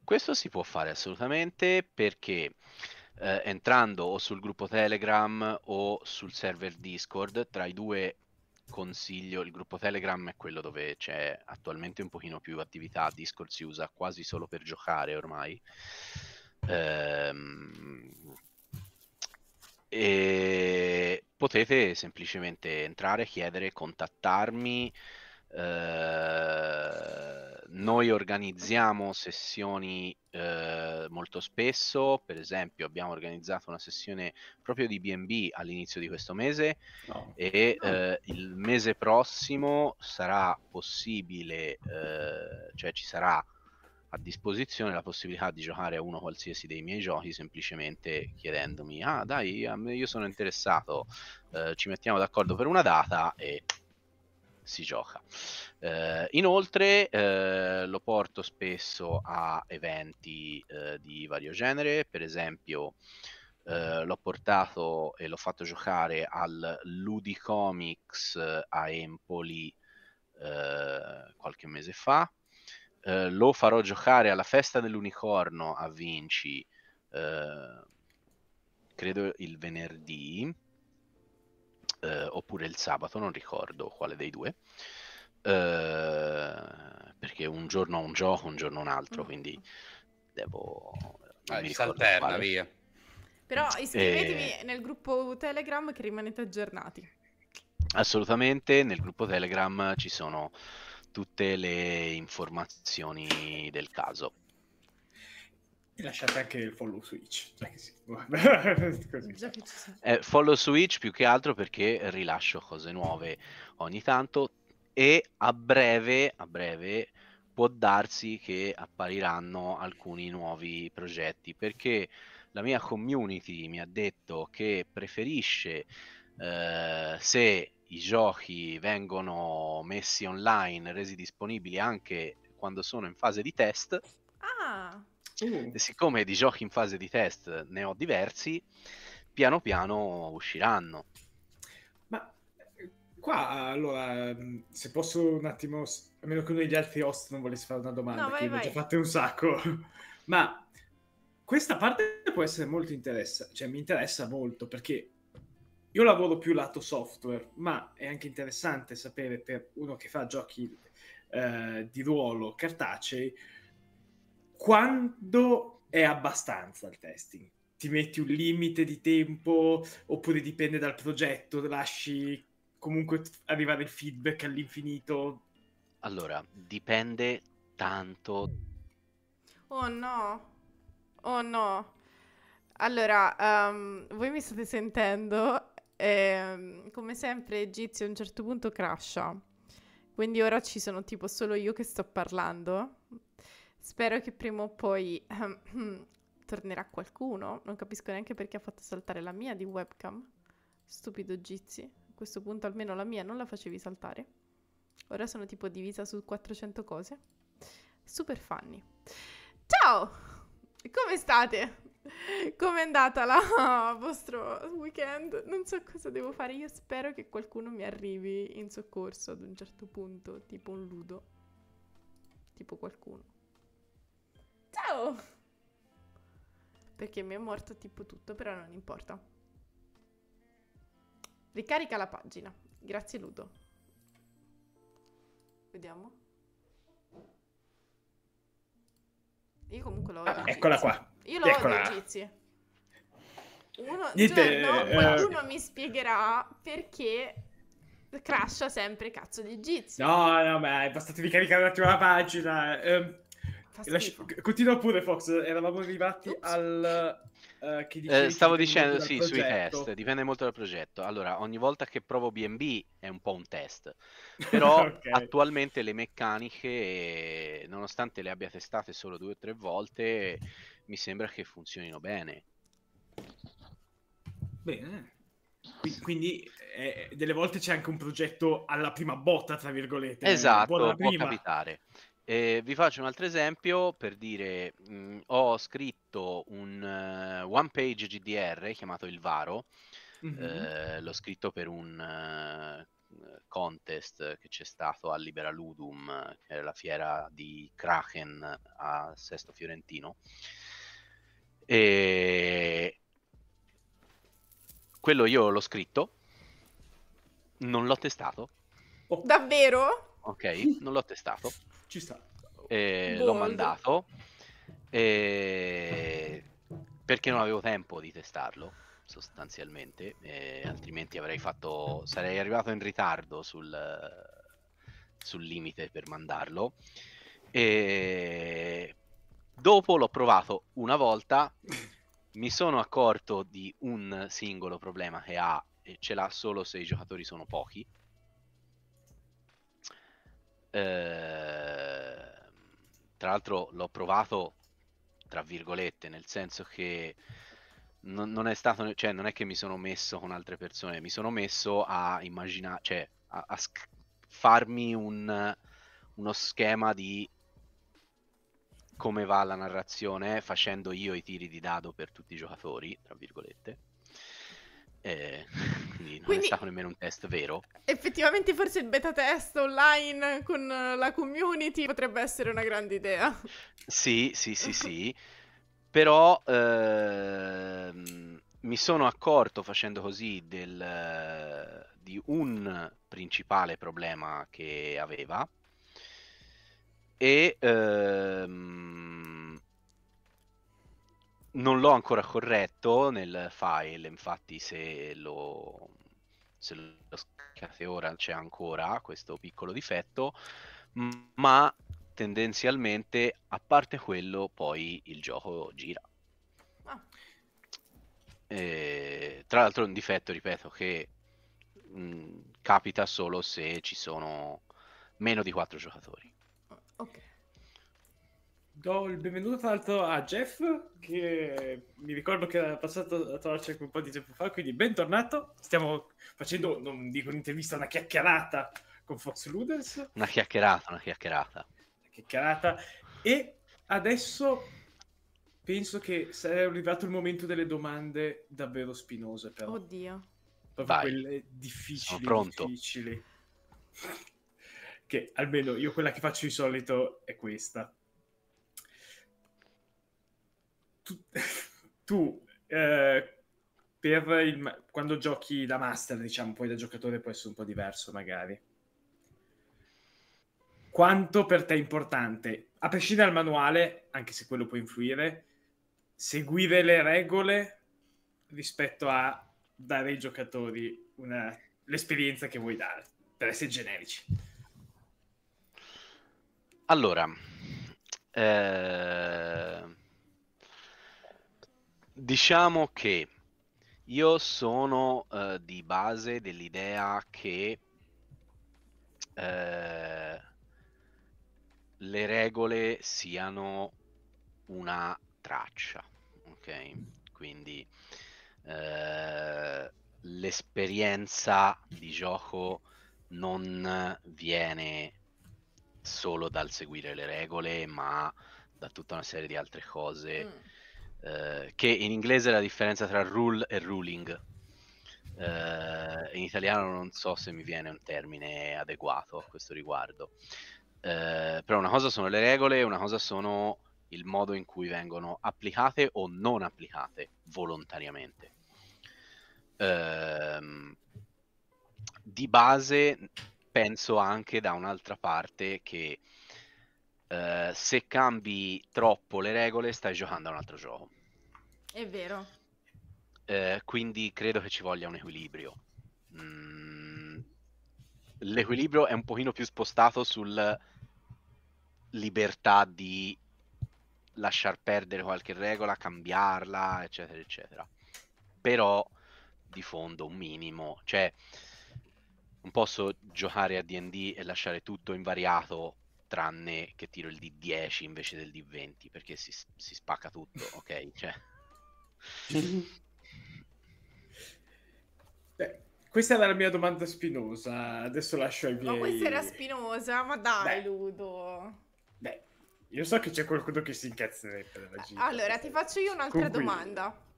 questo si può fare assolutamente perché eh, entrando o sul gruppo Telegram o sul server Discord, tra i due consiglio, il gruppo Telegram è quello dove c'è attualmente un pochino più attività, Discord si usa quasi solo per giocare ormai. Ehm, e potete semplicemente entrare, chiedere, contattarmi. Eh, noi organizziamo sessioni eh, molto spesso, per esempio abbiamo organizzato una sessione proprio di BNB all'inizio di questo mese no. e ah. eh, il mese prossimo sarà possibile, eh, cioè ci sarà a disposizione la possibilità di giocare a uno qualsiasi dei miei giochi semplicemente chiedendomi ah dai io sono interessato eh, ci mettiamo d'accordo per una data e si gioca eh, inoltre eh, lo porto spesso a eventi eh, di vario genere, per esempio eh, l'ho portato e l'ho fatto giocare al Ludicomics eh, a Empoli eh, qualche mese fa, lo farò giocare alla festa dell'unicorno a Vinci, credo il venerdì. oppure il sabato, non ricordo quale dei due. Ehm, perché un giorno un gioco, un giorno un altro, mm. quindi devo... Ah, si alterna, quale. via. Però eh, iscrivetevi e... nel gruppo Telegram che rimanete aggiornati. Assolutamente, nel gruppo Telegram ci sono tutte le informazioni del caso. E lasciate anche il follow switch. Cioè eh, follow switch più che altro perché rilascio cose nuove ogni tanto, e a breve, a breve può darsi che appariranno alcuni nuovi progetti perché la mia community mi ha detto che preferisce eh, se i giochi vengono messi online, resi disponibili anche quando sono in fase di test. Ah. Uh. E siccome di giochi in fase di test ne ho diversi, piano piano usciranno. Qua, allora, mm, se posso un attimo, a meno che uno degli altri host non volesse fare una domanda, no, vai, che vai. ne ho già fatte un sacco, ma questa parte può essere molto interessante, cioè mi interessa molto perché io lavoro più lato software, ma è anche interessante sapere per uno che fa giochi eh, di ruolo cartacei quando è abbastanza il testing. Ti metti un limite di tempo oppure dipende dal progetto, lasci comunque arrivare il feedback all'infinito? Allora, dipende tanto. Oh no, oh no. Allora, um, voi mi state sentendo? E, ehm, come sempre, Gizio a un certo punto crasha. Quindi ora ci sono tipo solo io che sto parlando. Spero che prima o poi ehm, tornerà qualcuno. Non capisco neanche perché ha fatto saltare la mia di webcam. Stupido Gizi questo punto almeno la mia non la facevi saltare. Ora sono tipo divisa su 400 cose. Super fanny. Ciao! Come state? Com'è andata la vostro weekend? Non so cosa devo fare, io spero che qualcuno mi arrivi in soccorso ad un certo punto, tipo un ludo. Tipo qualcuno. Ciao! Perché mi è morto tipo tutto, però non importa. Ricarica la pagina. Grazie Ludo. Vediamo. Io comunque l'ho ah, Eccola qua. Io l'ho Eccola. Egizie. Uno, Dite, cioè, no, eh, qualcuno uh... mi spiegherà perché crasha sempre cazzo di Egizi. No, no, ma è bastato di caricare un attimo la pagina. Eh, Lascia... Continua pure, Fox. Eravamo arrivati Oops. al. Uh, eh, dice, eh, stavo dicendo, sì, progetto. sui test. Dipende molto dal progetto. Allora, ogni volta che provo BNB è un po' un test. Però okay. attualmente le meccaniche, nonostante le abbia testate solo due o tre volte, mi sembra che funzionino bene. Bene. Quindi eh, eh, delle volte c'è anche un progetto alla prima botta, tra virgolette. Esatto, può capitare. Eh, vi faccio un altro esempio per dire, mh, mhmm, ho scritto un uh, one page GDR chiamato il Varo, mm-hmm. eh, l'ho scritto per un uh, contest che c'è stato a Libera Ludum, che è la fiera di Kraken a Sesto Fiorentino. E... Ehm, quello io l'ho scritto, non l'ho testato. Oh. Davvero? Ok, non l'ho testato. Ci sta. E l'ho boh, mandato e... perché non avevo tempo di testarlo sostanzialmente, altrimenti avrei fatto, sarei arrivato in ritardo sul, sul limite per mandarlo. E dopo l'ho provato una volta, mi sono accorto di un singolo problema che ha e ce l'ha solo se i giocatori sono pochi. Eh, tra l'altro l'ho provato, tra virgolette, nel senso che non, non, è stato, cioè non è che mi sono messo con altre persone, mi sono messo a immaginare, cioè a, a sc- farmi un, uno schema di come va la narrazione facendo io i tiri di dado per tutti i giocatori, tra virgolette eh, quindi non quindi, è stato nemmeno un test vero. Effettivamente forse il beta test online con la community potrebbe essere una grande idea. Sì, sì, sì, sì. Però ehm, mi sono accorto facendo così del, di un principale problema che aveva e ehm, non l'ho ancora corretto nel file, infatti se lo, se lo scaricate ora c'è ancora questo piccolo difetto, ma tendenzialmente a parte quello poi il gioco gira. Ah. E, tra l'altro è un difetto, ripeto, che mh, capita solo se ci sono meno di 4 giocatori do il benvenuto tra l'altro a Jeff, che mi ricordo che era passato a trovarci anche un po' di tempo fa, quindi bentornato. Stiamo facendo, non dico un'intervista, una chiacchierata con Fox Luders. Una chiacchierata, una chiacchierata. Una chiacchierata. E adesso penso che sarebbe arrivato il momento delle domande davvero spinose, però. Oddio. Proprio Vai. quelle difficili, difficili. Che almeno io quella che faccio di solito è questa. tu, tu eh, il, quando giochi da master, diciamo, poi da giocatore può essere un po' diverso magari. Quanto per te è importante, a prescindere dal manuale, anche se quello può influire, seguire le regole rispetto a dare ai giocatori una, l'esperienza che vuoi dare, per essere generici. Allora, eh, diciamo che io sono uh, di base dell'idea che uh, le regole siano una traccia, ok? Quindi uh, l'esperienza di gioco non viene solo dal seguire le regole, ma da tutta una serie di altre cose. Mm eh, che in inglese è la differenza tra rule e ruling. Eh, in italiano non so se mi viene un termine adeguato a questo riguardo. Eh, però una cosa sono le regole, una cosa sono il modo in cui vengono applicate o non applicate volontariamente. Eh, di base penso anche da un'altra parte che eh, se cambi troppo le regole stai giocando a un altro gioco. È vero. Eh, quindi credo che ci voglia un equilibrio. Mm, l'equilibrio è un pochino più spostato sul libertà di lasciar perdere qualche regola, cambiarla, eccetera, eccetera. Però di fondo un minimo, cioè non posso giocare a DD e lasciare tutto invariato tranne che tiro il D10 invece del D20 perché si, si spacca tutto, ok? Cioè... Beh, questa era la mia domanda spinosa, adesso lascio ai miei... Oh, ma questa era spinosa, ma dai Beh. Ludo... Beh, io so che c'è qualcuno che si incazzerebbe dalla eh, gita. Allora, ti eh, faccio io un'altra Comunque... domanda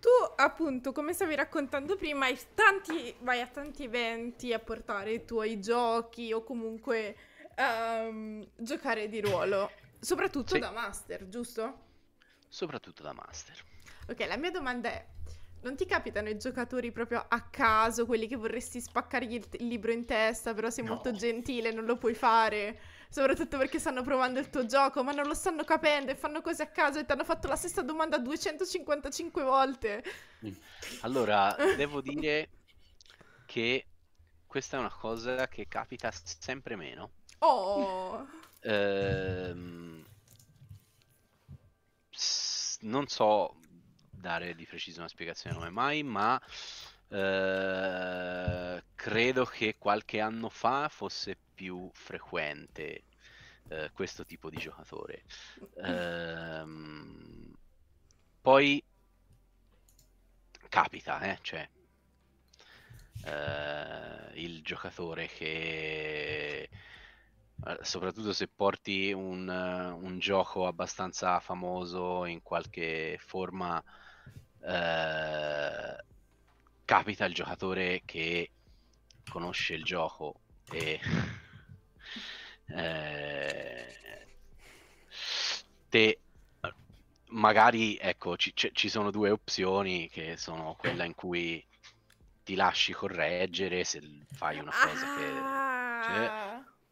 tu appunto come stavi raccontando prima tanti, vai a tanti eventi a portare i tuoi giochi o comunque um, giocare di ruolo, soprattutto sì. da master, giusto? Soprattutto da master. Ok, la mia domanda è, non ti capitano i giocatori proprio a caso, quelli che vorresti spaccargli il, t- il libro in testa, però sei no. molto gentile, non lo puoi fare, soprattutto perché stanno provando il tuo gioco, ma non lo stanno capendo e fanno cose a caso e ti hanno fatto la stessa domanda 255 volte. Mm. Allora, devo dire che questa è una cosa che capita sempre meno, Oh! Ehm, non so dare di preciso una spiegazione come mai, ma eh, credo che qualche anno fa fosse più frequente eh, questo tipo di giocatore. Ehm, poi capita, eh, cioè, eh, il giocatore che eh, soprattutto se porti un, eh, un, gioco abbastanza famoso in qualche forma, eh, capita il giocatore che conosce il gioco e eh, te magari ecco ci, ci sono due opzioni che sono quella in cui ti lasci correggere se fai una cosa ah! che cioè,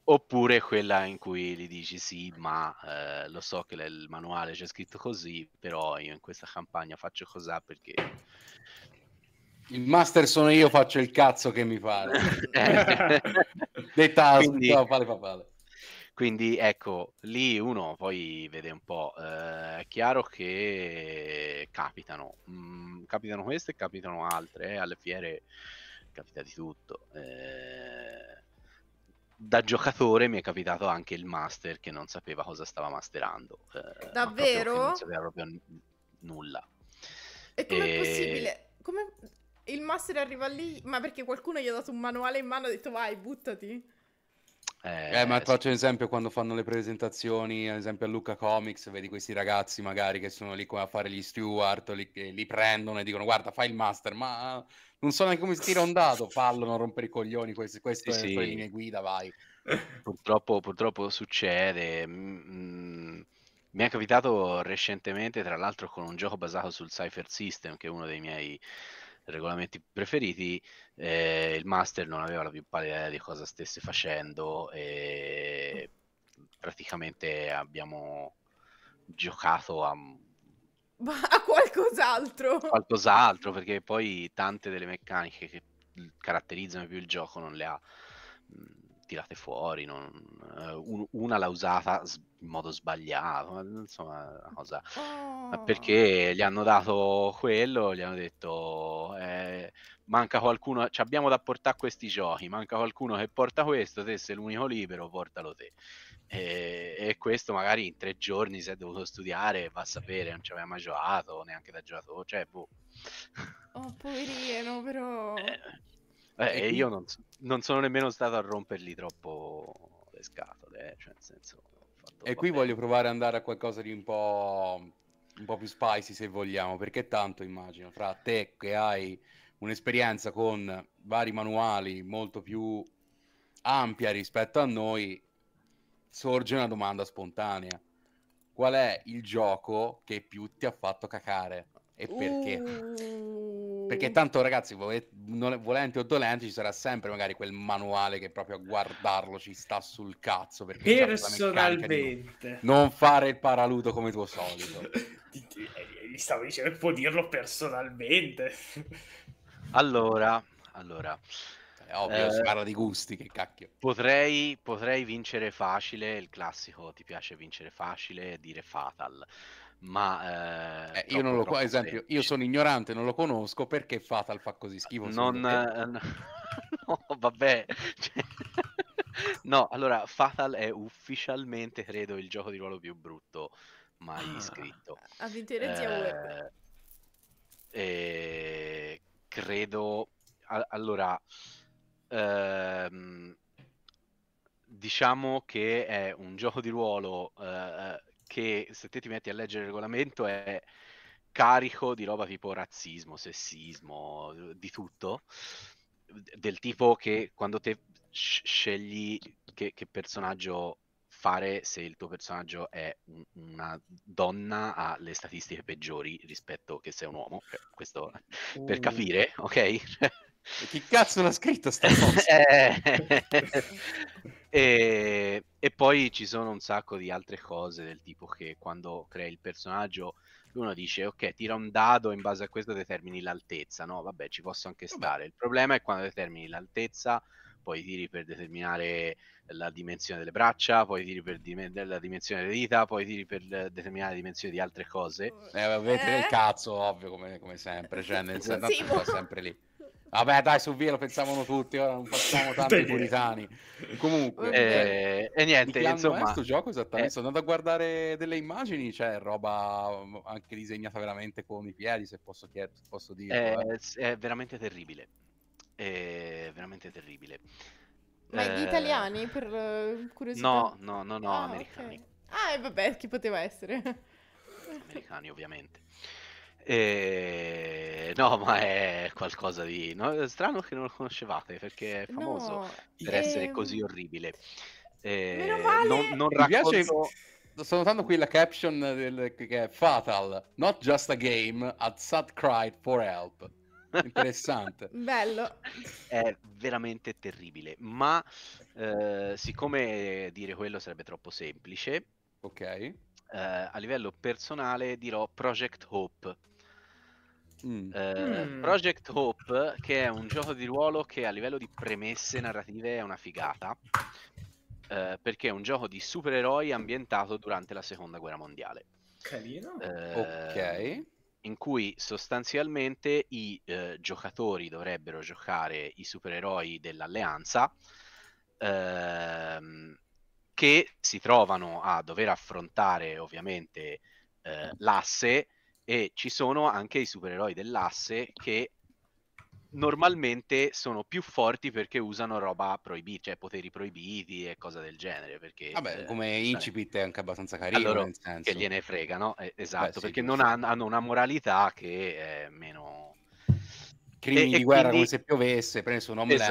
Oppure quella in cui gli dici sì, ma eh, lo so che nel manuale c'è scritto così, però io in questa campagna faccio così perché... Il master sono io, faccio il cazzo che mi pare. Eh. Detta quindi, no, pale, pale. quindi ecco, lì uno poi vede un po', eh, è chiaro che capitano, mh, mm, capitano queste e capitano altre, eh, alle fiere capita di tutto. Eh, da giocatore mi è capitato anche il master che non sapeva cosa stava masterando. Eh, Davvero? Ma non sapeva proprio n- nulla. E com'è e... possibile? Come il master arriva lì, ma perché qualcuno gli ha dato un manuale in mano e ha detto vai, buttati? Eh, eh, ma faccio un esempio quando fanno le presentazioni, ad esempio a Luca Comics, vedi questi ragazzi magari che sono lì come a fare gli steward, li, eh, li prendono e dicono guarda fai il master, ma non so neanche come stira un dato, fallo, non rompere i coglioni, queste, queste sì, sono le linee guida, vai. Purtroppo, purtroppo succede. Mm, mm. mi è capitato recentemente, tra l'altro, con un gioco basato sul Cypher System, che è uno dei miei regolamenti preferiti, eh, il master non aveva la più pallida idea di cosa stesse facendo e praticamente abbiamo giocato a a qualcos'altro. Qualcos'altro, perché poi tante delle meccaniche che caratterizzano più il gioco non le ha tirate fuori. Non... Uh, una l'ha usata in modo sbagliato, insomma, una cosa. Oh. Perché gli hanno dato quello, gli hanno detto: eh, Manca qualcuno, ci abbiamo da portare questi giochi. Manca qualcuno che porta questo. Te sei l'unico libero, portalo te. E, e, questo magari in tre giorni si è dovuto studiare, va a sapere, non ci aveva mai giocato, neanche da giocatore, cioè boh. Oh, poverino, però... Eh, eh, e io non, non, sono nemmeno stato a rompergli troppo le scatole, eh, cioè nel senso... e qui bene. voglio provare ad andare a qualcosa di un po', un po' più spicy se vogliamo, perché tanto immagino, fra te che hai un'esperienza con vari manuali molto più ampia rispetto a noi, sorge una domanda spontanea. Qual è il gioco che più ti ha fatto cacare e perché? Uh... Perché tanto ragazzi, eh, volenti o dolenti, ci sarà sempre magari quel manuale che proprio a guardarlo ci sta sul cazzo. Personalmente. Non fare il paraluto come tuo solito. Eh, gli stavo dicendo che può dirlo personalmente. Allora, allora. È ovvio, eh, si parla di gusti, che cacchio. Potrei, potrei vincere facile, il classico ti piace vincere facile, dire fatal ma eh, eh, io non lo ad Esempio, io sono ignorante, non lo conosco perché Fatal fa così schifo. Non, eh, no, vabbè. Cioè... no, allora Fatal è ufficialmente credo il gioco di ruolo più brutto mai ah, iscritto. Ha vinto eh, e... Eh, credo allora ehm, diciamo che è un gioco di ruolo eh, eh che se te ti metti a leggere il regolamento è carico di roba tipo razzismo, sessismo, di tutto, del tipo che quando te scegli che, che personaggio fare se il tuo personaggio è una donna ha le statistiche peggiori rispetto che se è un uomo, questo mm. per uh. capire, ok? E chi cazzo l'ha scritto sta cosa? Eh. E, e, poi ci sono un sacco di altre cose del tipo che quando crei il personaggio uno dice ok tira un dado in base a questo determini l'altezza no vabbè ci posso anche stare il problema è quando determini l'altezza poi tiri per determinare la dimensione delle braccia, poi tiri per dim- la dimensione delle dita, poi tiri per determinare la dimensione di altre cose. Eh, avete eh? il cazzo, ovvio, come, come sempre, cioè nel senso sì, è boh. sempre lì. Vabbè, dai, su via lo pensavano tutti, ora non facciamo tanti puritani. Comunque, e, eh, eh, niente, insomma, questo gioco esattamente. Eh. Sono andato a guardare delle immagini, c'è roba anche disegnata veramente con i piedi, se posso, chied- posso dire. Eh, eh. È, veramente terribile. È veramente terribile. Ma gli eh, italiani per curiosità? No, no, no, no, ah, americani. Okay. Ah, e vabbè, chi poteva essere? Americani, ovviamente. E... No, ma è qualcosa di no, strano che non lo conoscevate perché è famoso no, per ehm... essere così orribile. E... Meno male. Non, non racconto... Sto notando qui la caption del... che è Fatal, not just a game, a sad cried for help. Interessante. Bello. È veramente terribile, ma eh, siccome dire quello sarebbe troppo semplice, ok. Eh, a livello personale dirò Project Hope. Mm. Eh, mm. Project Hope, che è un gioco di ruolo che a livello di premesse narrative è una figata, eh, perché è un gioco di supereroi ambientato durante la seconda guerra mondiale. Carino. Eh, ok. In cui sostanzialmente i eh, giocatori dovrebbero giocare i supereroi dell'alleanza ehm, che si trovano a dover affrontare ovviamente eh, l'asse e ci sono anche i supereroi dell'asse che normalmente sono più forti perché usano roba proibita, cioè poteri proibiti e cose del genere. Perché, Vabbè, eh, come incipit è anche abbastanza carino. Allora, Che gliene frega, no? Eh, esatto, Beh, sì, perché non hanno, hanno una moralità che è meno crimini e, di guerra quindi... come se piovesse, preso un omelette,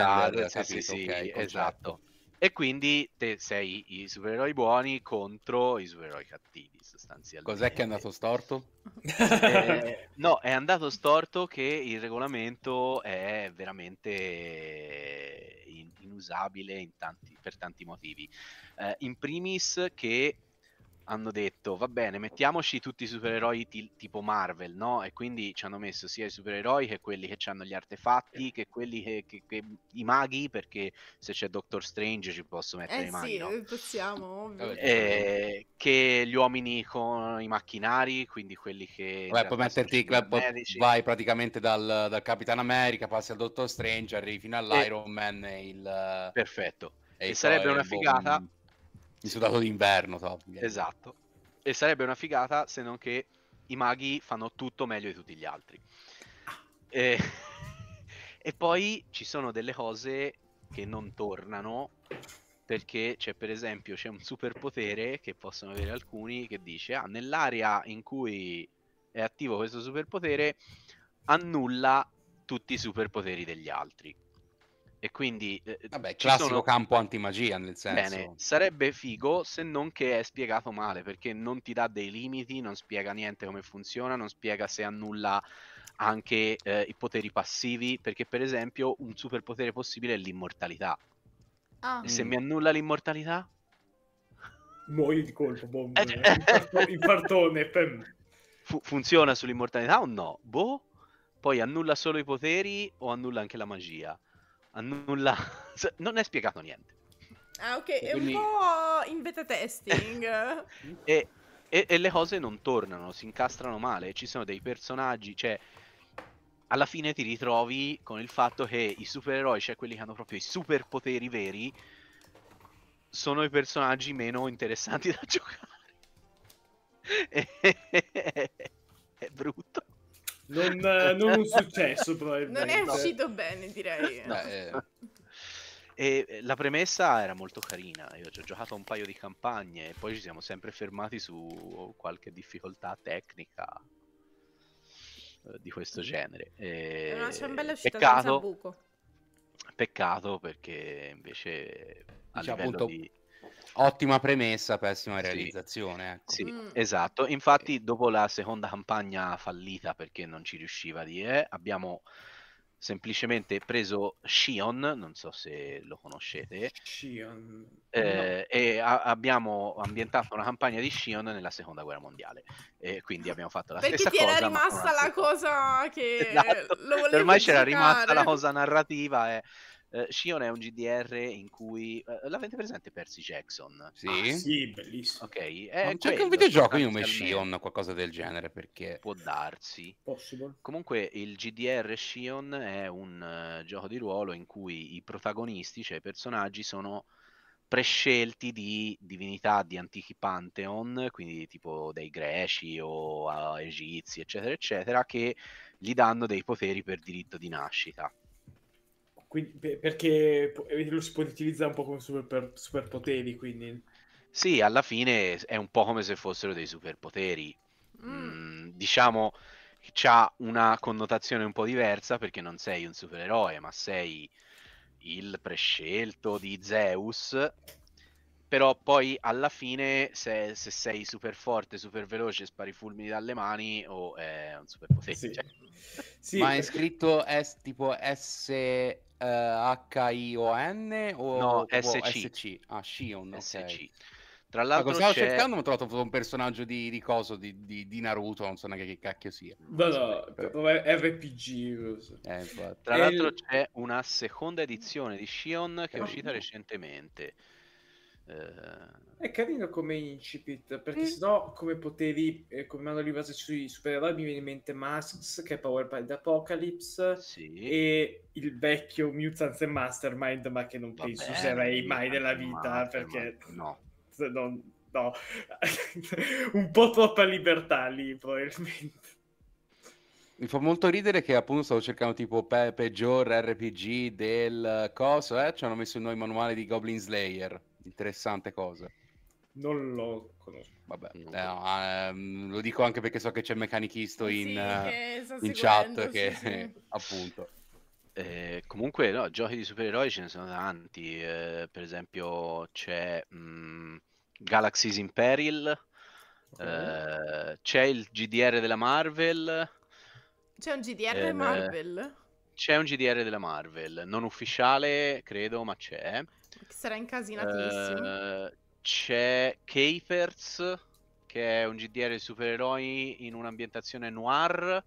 esatto, sì, capito, sì, okay, esatto. E quindi te sei i supereroi buoni contro i supereroi cattivi, sostanzialmente. Cos'è che è andato storto? Eh, no, è andato storto che il regolamento è veramente in- inusabile in tanti, per tanti motivi. Eh, in primis che hanno detto va bene, mettiamoci tutti i supereroi t- tipo Marvel, no? E quindi ci hanno messo sia i supereroi che quelli che hanno gli artefatti, che quelli che, che, che i maghi, perché se c'è Doctor Strange ci posso mettere eh i maghi. Sì, no? Eh, possiamo, ovvio. Eh, che gli uomini con i macchinari, quindi quelli che... Vabbè, puoi metterti, vai praticamente dal, dal Capitan America, passi al Doctor Strange, arrivi fino eh. all'Iron e... Man e il... Perfetto. E, e sarebbe una figata... Bomb il sudato d'inverno, top. Esatto. E sarebbe una figata se non che i maghi fanno tutto meglio di tutti gli altri. E... e poi ci sono delle cose che non tornano perché c'è per esempio c'è un superpotere che possono avere alcuni che dice ah nell'area in cui è attivo questo superpotere annulla tutti i superpoteri degli altri e quindi... Eh, eh Vabbè, classico sono... campo antimagia nel senso. Bene, sarebbe figo se non che è spiegato male, perché non ti dà dei limiti, non spiega niente come funziona, non spiega se annulla anche eh, i poteri passivi, perché per esempio un superpotere possibile è l'immortalità. Ah. E se mi annulla l'immortalità? Muoio di colpo, boom. Eh, il partone. Fu- funziona sull'immortalità o no? Boh. Poi annulla solo i poteri o annulla anche la magia? annulla, cioè, non è spiegato niente. Ah, ok, è un po' in beta testing. e, e, e, le cose non tornano, si incastrano male. Ci sono dei personaggi, cioè. Alla fine ti ritrovi con il fatto che i supereroi, cioè quelli che hanno proprio i superpoteri veri, sono i personaggi meno interessanti da giocare. è brutto. Non, eh, non un successo, probabilmente. Non è uscito bene, direi. No. Eh. E la premessa era molto carina. Io ci ho giocato un paio di campagne e poi ci siamo sempre fermati su qualche difficoltà tecnica eh, di questo genere. E... È una ciambella uscita peccato, senza buco. Peccato perché invece a diciamo livello appunto... di Ottima premessa, pessima realizzazione. Ecco. Sì, mm. esatto. Infatti, dopo la seconda campagna fallita, perché non ci riusciva a dire, abbiamo semplicemente preso Shion, non so se lo conoscete, Shion. Eh, no. e a- abbiamo ambientato una campagna di Shion nella seconda guerra mondiale. E quindi abbiamo fatto la Perché stessa cosa. Perché ti era rimasta la cosa che esatto. ormai c'era rimasta la cosa narrativa. Eh. Uh, Shion è un GDR in cui uh, l'avete presente Percy Jackson? Sì, ah, sì bellissimo. Ok, è c'è anche un videogioco in nome Shion, qualcosa del genere perché può darsi. Possible. Comunque il GDR Shion è un uh, gioco di ruolo in cui i protagonisti, cioè i personaggi sono prescelti di divinità di antichi pantheon, quindi tipo dei greci o egizi, eccetera eccetera, che gli danno dei poteri per diritto di nascita. Quindi, perché eh, lo si utilizza un po' come super, superpoteri, quindi... Sì, alla fine è un po' come se fossero dei superpoteri. Mm. Mm, diciamo, c'ha una connotazione un po' diversa perché non sei un supereroe, ma sei il prescelto di Zeus. Però poi alla fine, se, se sei super forte, super veloce, spari fulmini dalle mani, o oh, è un superpotere. Sì. Cioè. Sì, ma è scritto S, tipo S H-I-O-N o no, SC. SC. Ah, Shion, SC. Tra l'altro, cosa stavo c'è... cercando, ho trovato un personaggio di, di coso di, di, di, Naruto, non so neanche che cacchio sia. No, no, però... RPG. Eh, Tra e... l'altro, c'è una seconda edizione di Shion che è uscita recentemente. È carino come incipit, perché mm. sennò come potevi, eh, come hanno ribasato sui supereroi, mi viene in mente Masks, che è Power by the Apocalypse, sì. e il vecchio Mutants and Mastermind, ma che non Vabbè, penso userei mai nella vita, ma, perché... Ma, no. Non, no. un po' troppa libertà lì, probabilmente. Mi fa molto ridere che appunto stavo cercando tipo pe- peggior RPG del coso, eh? Ci hanno messo il nuovo manuale di Goblin Slayer interessante cosa. Non lo conosco. Vabbè, no. Eh, ehm, lo dico anche perché so che c'è meccanichisto eh in, sì, eh, in chat che sì, appunto. Eh, comunque, no, giochi di supereroi ce ne sono tanti. Eh, per esempio, c'è mh, mm, Galaxies in Peril, okay. c'è il GDR della Marvel. C'è un GDR Marvel? C'è un GDR della Marvel, non ufficiale, credo, ma c'è sarà incasinatissimo. Eh, c'è Capers, che è un GDR supereroi in un'ambientazione noir.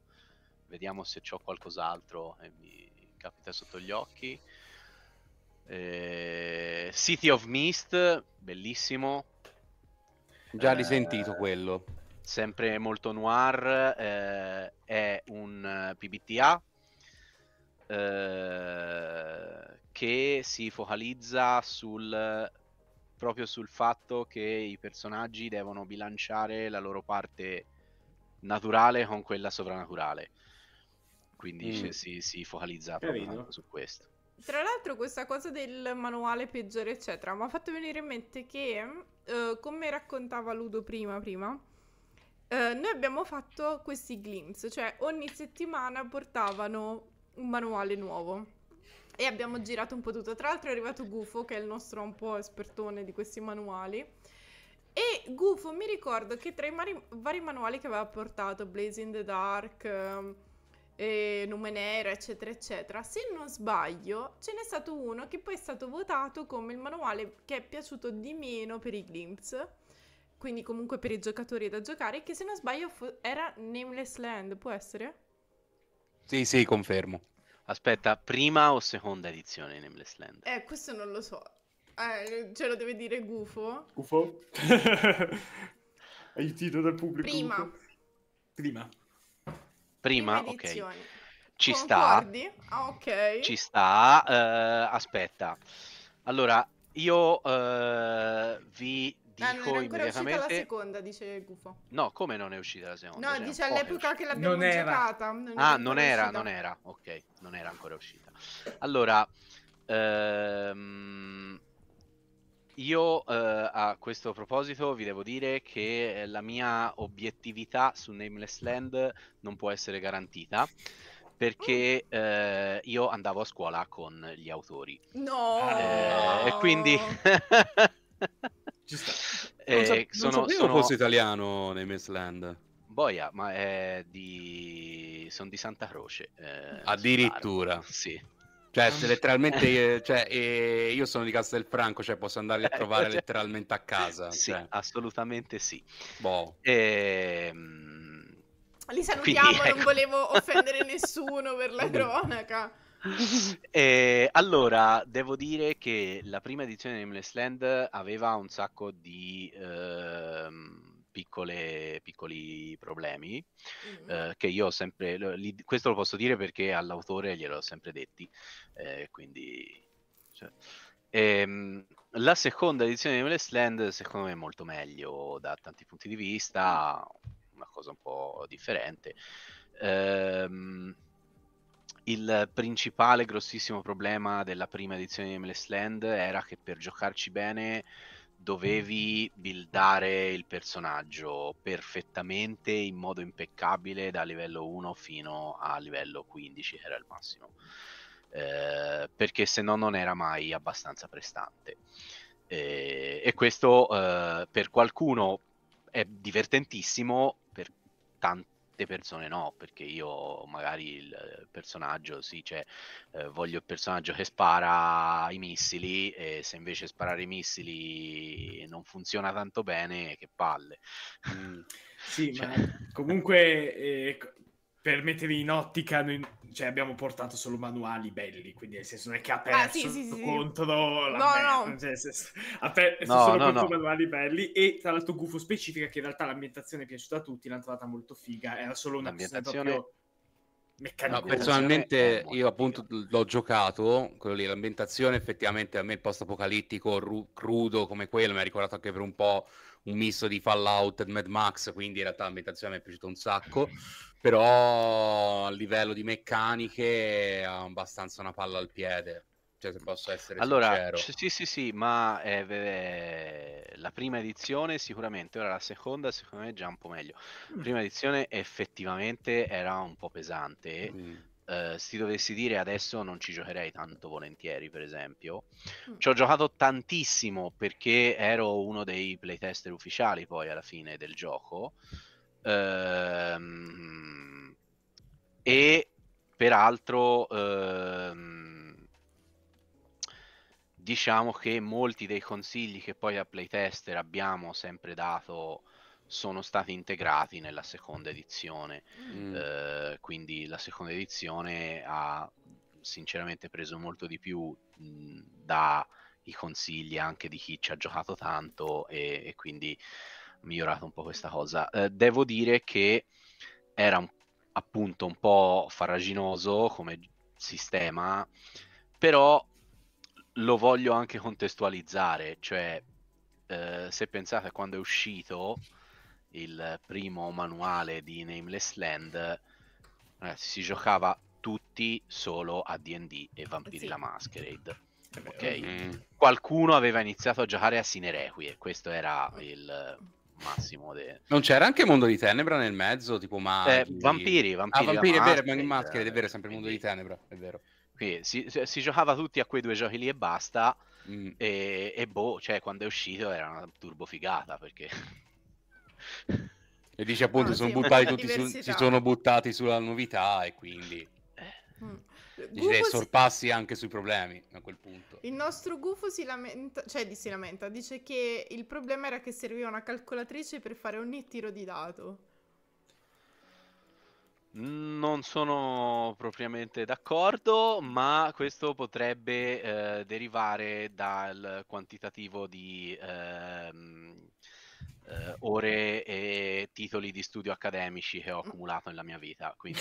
Vediamo se c'ho qualcos'altro e mi capita sotto gli occhi. Eh, City of Mist, bellissimo. Già eh, risentito eh, quello. Sempre molto noir, eh, è un PBTA eh, che si focalizza sul, proprio sul fatto che i personaggi devono bilanciare la loro parte naturale con quella sovranaturale. Quindi mm. si, si, focalizza proprio su questo. Tra l'altro questa cosa del manuale peggiore eccetera mi ha fatto venire in mente che, eh, come raccontava Ludo prima, prima eh, noi abbiamo fatto questi glimpse, cioè ogni settimana portavano un manuale nuovo e abbiamo girato un po' tutto. Tra l'altro è arrivato Gufo, che è il nostro un po' espertone di questi manuali. E Gufo mi ricordo che tra i mari- vari manuali che aveva portato, Blaze in the Dark, eh, Numenera, eccetera, eccetera, se non sbaglio, ce n'è stato uno che poi è stato votato come il manuale che è piaciuto di meno per i Glimps. quindi comunque per i giocatori da giocare, che se non sbaglio fu- era Nameless Land, può essere? Sì, sì, confermo. Aspetta, prima o seconda edizione in Nameless Land? Eh, questo non lo so. Eh, ce lo deve dire Gufo. Gufo? Aiutito dal pubblico. Prima. Gufo. Prima. Prima, prima ok. Ci Concordi? sta. Ah, ok. Ci sta. Uh, aspetta. Allora, io uh, vi dico ah, non è immediatamente... uscita la seconda, dice il gufo. No, come non è uscita la seconda? No, cioè, dice all'epoca che l'abbiamo non giocata. Non ah, non era, uscita. non era, ok, non era ancora uscita. Allora, ehm, io eh, a questo proposito vi devo dire che eh, la mia obiettività su Nameless Land non può essere garantita perché oh. eh, io andavo a scuola con gli autori. No! Eh, e quindi... Ci sta. Eh, non, sono, non sapevo sono... fosse italiano nei Mesland. Boia, ma è di... sono di Santa Croce. Eh, Addirittura. Sì. Cioè, se letteralmente cioè, eh, io sono di Castelfranco, cioè posso andare a eh, trovare cioè, letteralmente a casa. Sì, cioè. assolutamente sì. Boh. Ehm... Li salutiamo, Quindi, ecco. non volevo offendere nessuno per la cronaca. e, allora, devo dire che la prima edizione di Nameless Land aveva un sacco di eh, piccole, piccoli problemi mm. eh, che io ho sempre... Li, questo lo posso dire perché all'autore gliel'ho sempre detti, eh, quindi... Cioè, ehm, la seconda edizione di Nameless Land secondo me è molto meglio da tanti punti di vista, una cosa un po' differente. Ehm, il principale grossissimo problema della prima edizione di MLS Land era che per giocarci bene dovevi buildare il personaggio perfettamente in modo impeccabile da livello 1 fino a livello 15 era il massimo eh, perché se no non era mai abbastanza prestante eh, e questo eh, per qualcuno è divertentissimo per tanti certe persone no, perché io magari il personaggio, sì, cioè, eh, voglio il personaggio che spara i missili e se invece sparare i missili non funziona tanto bene, che palle. Mm. Sì, cioè... ma comunque eh, ecco, per metterli in ottica, noi cioè, abbiamo portato solo manuali belli, quindi nel senso non è che ha ah, perso ah, sì, sì, sì. contro la no, merda, no. Cioè, senso, ha perso no, solo no, no. manuali belli e tra l'altro Gufo specifica che in realtà l'ambientazione è piaciuta a tutti, l'hanno trovata molto figa, era solo un'ambientazione proprio meccanica. No, personalmente io appunto l'ho giocato, quello lì, l'ambientazione effettivamente a me il post apocalittico ru- crudo come quello mi ha ricordato anche per un po' un misto di Fallout e Mad Max, quindi in realtà l'ambientazione mi è piaciuta un sacco, però a livello di meccaniche ha abbastanza una palla al piede. Cioè, se posso essere allora, sincero. Sì, sì, sì, ma eh, eh, la prima edizione sicuramente, ora la seconda secondo me è già un po' meglio. La mm. prima edizione effettivamente era un po' pesante, mm. Eh, se si dovessi dire adesso non ci giocherei tanto volentieri, per esempio. Mm. Ci ho giocato tantissimo perché ero uno dei playtester ufficiali poi alla fine del gioco. Ehm, e peraltro ehm, diciamo che molti dei consigli che poi a playtester abbiamo sempre dato sono stati integrati nella seconda edizione. Mm. Eh, quindi la seconda edizione ha sinceramente preso molto di più mm, dai consigli anche di chi ci ha giocato tanto e, e quindi migliorato un po' questa cosa. Eh, devo dire che era un, appunto un po' farraginoso come sistema, però lo voglio anche contestualizzare, cioè eh, se pensate quando è uscito il primo manuale di Nameless Land, ragazzi, eh, si giocava tutti solo a DD e Vampiri sì. la Masquerade. Eh ok, mm. qualcuno aveva iniziato a giocare a Sinerequie, questo era il massimo. De... Non c'era anche Mondo di Tenebra nel mezzo, tipo maghi? Eh, vampiri, vampiri. Ah, vampiri, è vero, ma in maschere, è vero, è sempre Mondo di Tenebra, è vero. Quindi, si, si, giocava tutti a quei due giochi lì e basta. Mm. E, e, boh, cioè, quando è uscito era una turbo figata perché e dice appunto, no, ah, sono sì, buttati tutti su, si sono buttati sulla novità e quindi... Eh. Mm. Dice, sorpassi anche sui problemi a quel punto. Il nostro gufo si lamenta, cioè si lamenta, dice che il problema era che serviva una calcolatrice per fare ogni tiro di dato. Non sono propriamente d'accordo, ma questo potrebbe eh, derivare dal quantitativo di, eh, eh, ore e titoli di studio accademici che ho accumulato nella mia vita. Quindi...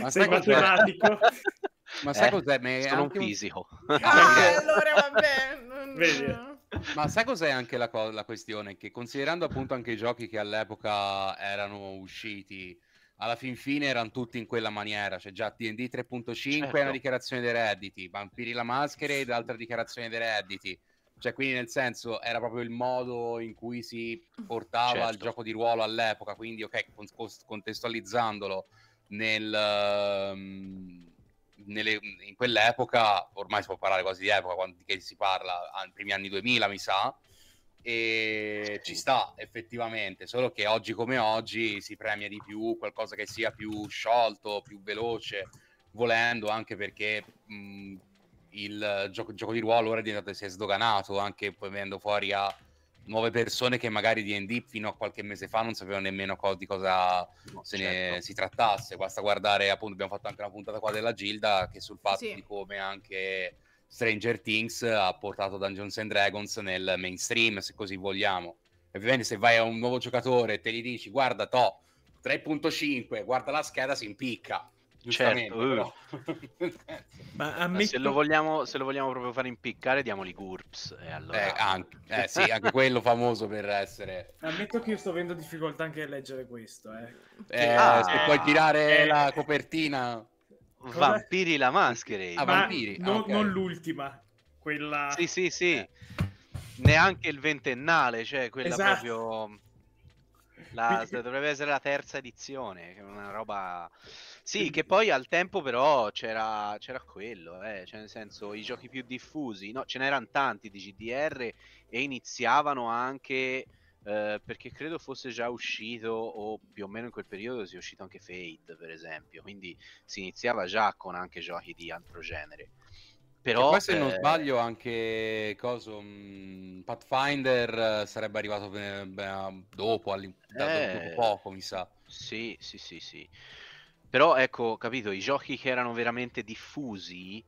Ma Sei matematico? Ma eh, sai eh, cos'è? Me sono un fisico. Ah, allora vabbè. Non... Ma sai cos'è anche la, co- la, questione? Che considerando appunto anche i giochi che all'epoca erano usciti, alla fin fine erano tutti in quella maniera. C'è cioè già DD 3.5 certo. è una certo. dichiarazione dei redditi, Vampiri la maschera ed altra dichiarazione dei redditi. Cioè, quindi nel senso era proprio il modo in cui si portava certo. il gioco di ruolo all'epoca, quindi ok, contestualizzandolo nel, um, nelle, in quell'epoca, ormai si può parlare quasi di epoca, quando, che si parla ai primi anni 2000 mi sa, e ci sta effettivamente, solo che oggi come oggi si premia di più qualcosa che sia più sciolto, più veloce, volendo anche perché... Mh, mhmm, il eh, gioco, gioco di ruolo ora è diventato, si è sdoganato anche poi venendo fuori a nuove persone che magari D&D fino a qualche mese fa non sapevano nemmeno co- di cosa no, se certo. ne si trattasse basta guardare appunto abbiamo fatto anche una puntata qua della Gilda che sul fatto sì. di come anche Stranger Things ha portato Dungeons and Dragons nel mainstream se così vogliamo ovviamente se vai a un nuovo giocatore e te gli dici guarda to 3.5 guarda la scheda si impicca Giustamente, certo. Uh. Ma eh, ammetti... se, lo vogliamo, se, lo vogliamo, proprio fare impiccare, diamoli GURPS. E eh, allora... eh, anche, eh, sì, anche quello famoso per essere. Ammetto che io sto avendo difficoltà anche a leggere questo. Eh. Eh, ah, se puoi tirare eh, la copertina. Cosa? Vampiri la Masquerade. Ah, vampiri. No, okay. Non l'ultima, quella. Sì, sì, sì. Neanche il ventennale, cioè quella esatto. proprio la, dovrebbe essere la terza edizione, che è una roba... Sì, che poi al tempo però c'era, c'era quello, eh, cioè nel senso i giochi più diffusi, no, ce n'erano tanti di GDR e iniziavano anche... Eh, perché credo fosse già uscito o più o meno in quel periodo si è uscito anche Fate per esempio quindi si iniziava già con anche giochi di altro genere però, poi, se eh... non sbaglio, anche coso, mh, mhmm, Pathfinder eh, sarebbe arrivato eh, beh, beh, dopo, eh... dopo poco, mi sa. Sì, sì, sì, sì. Però ecco, capito, i giochi che erano veramente diffusi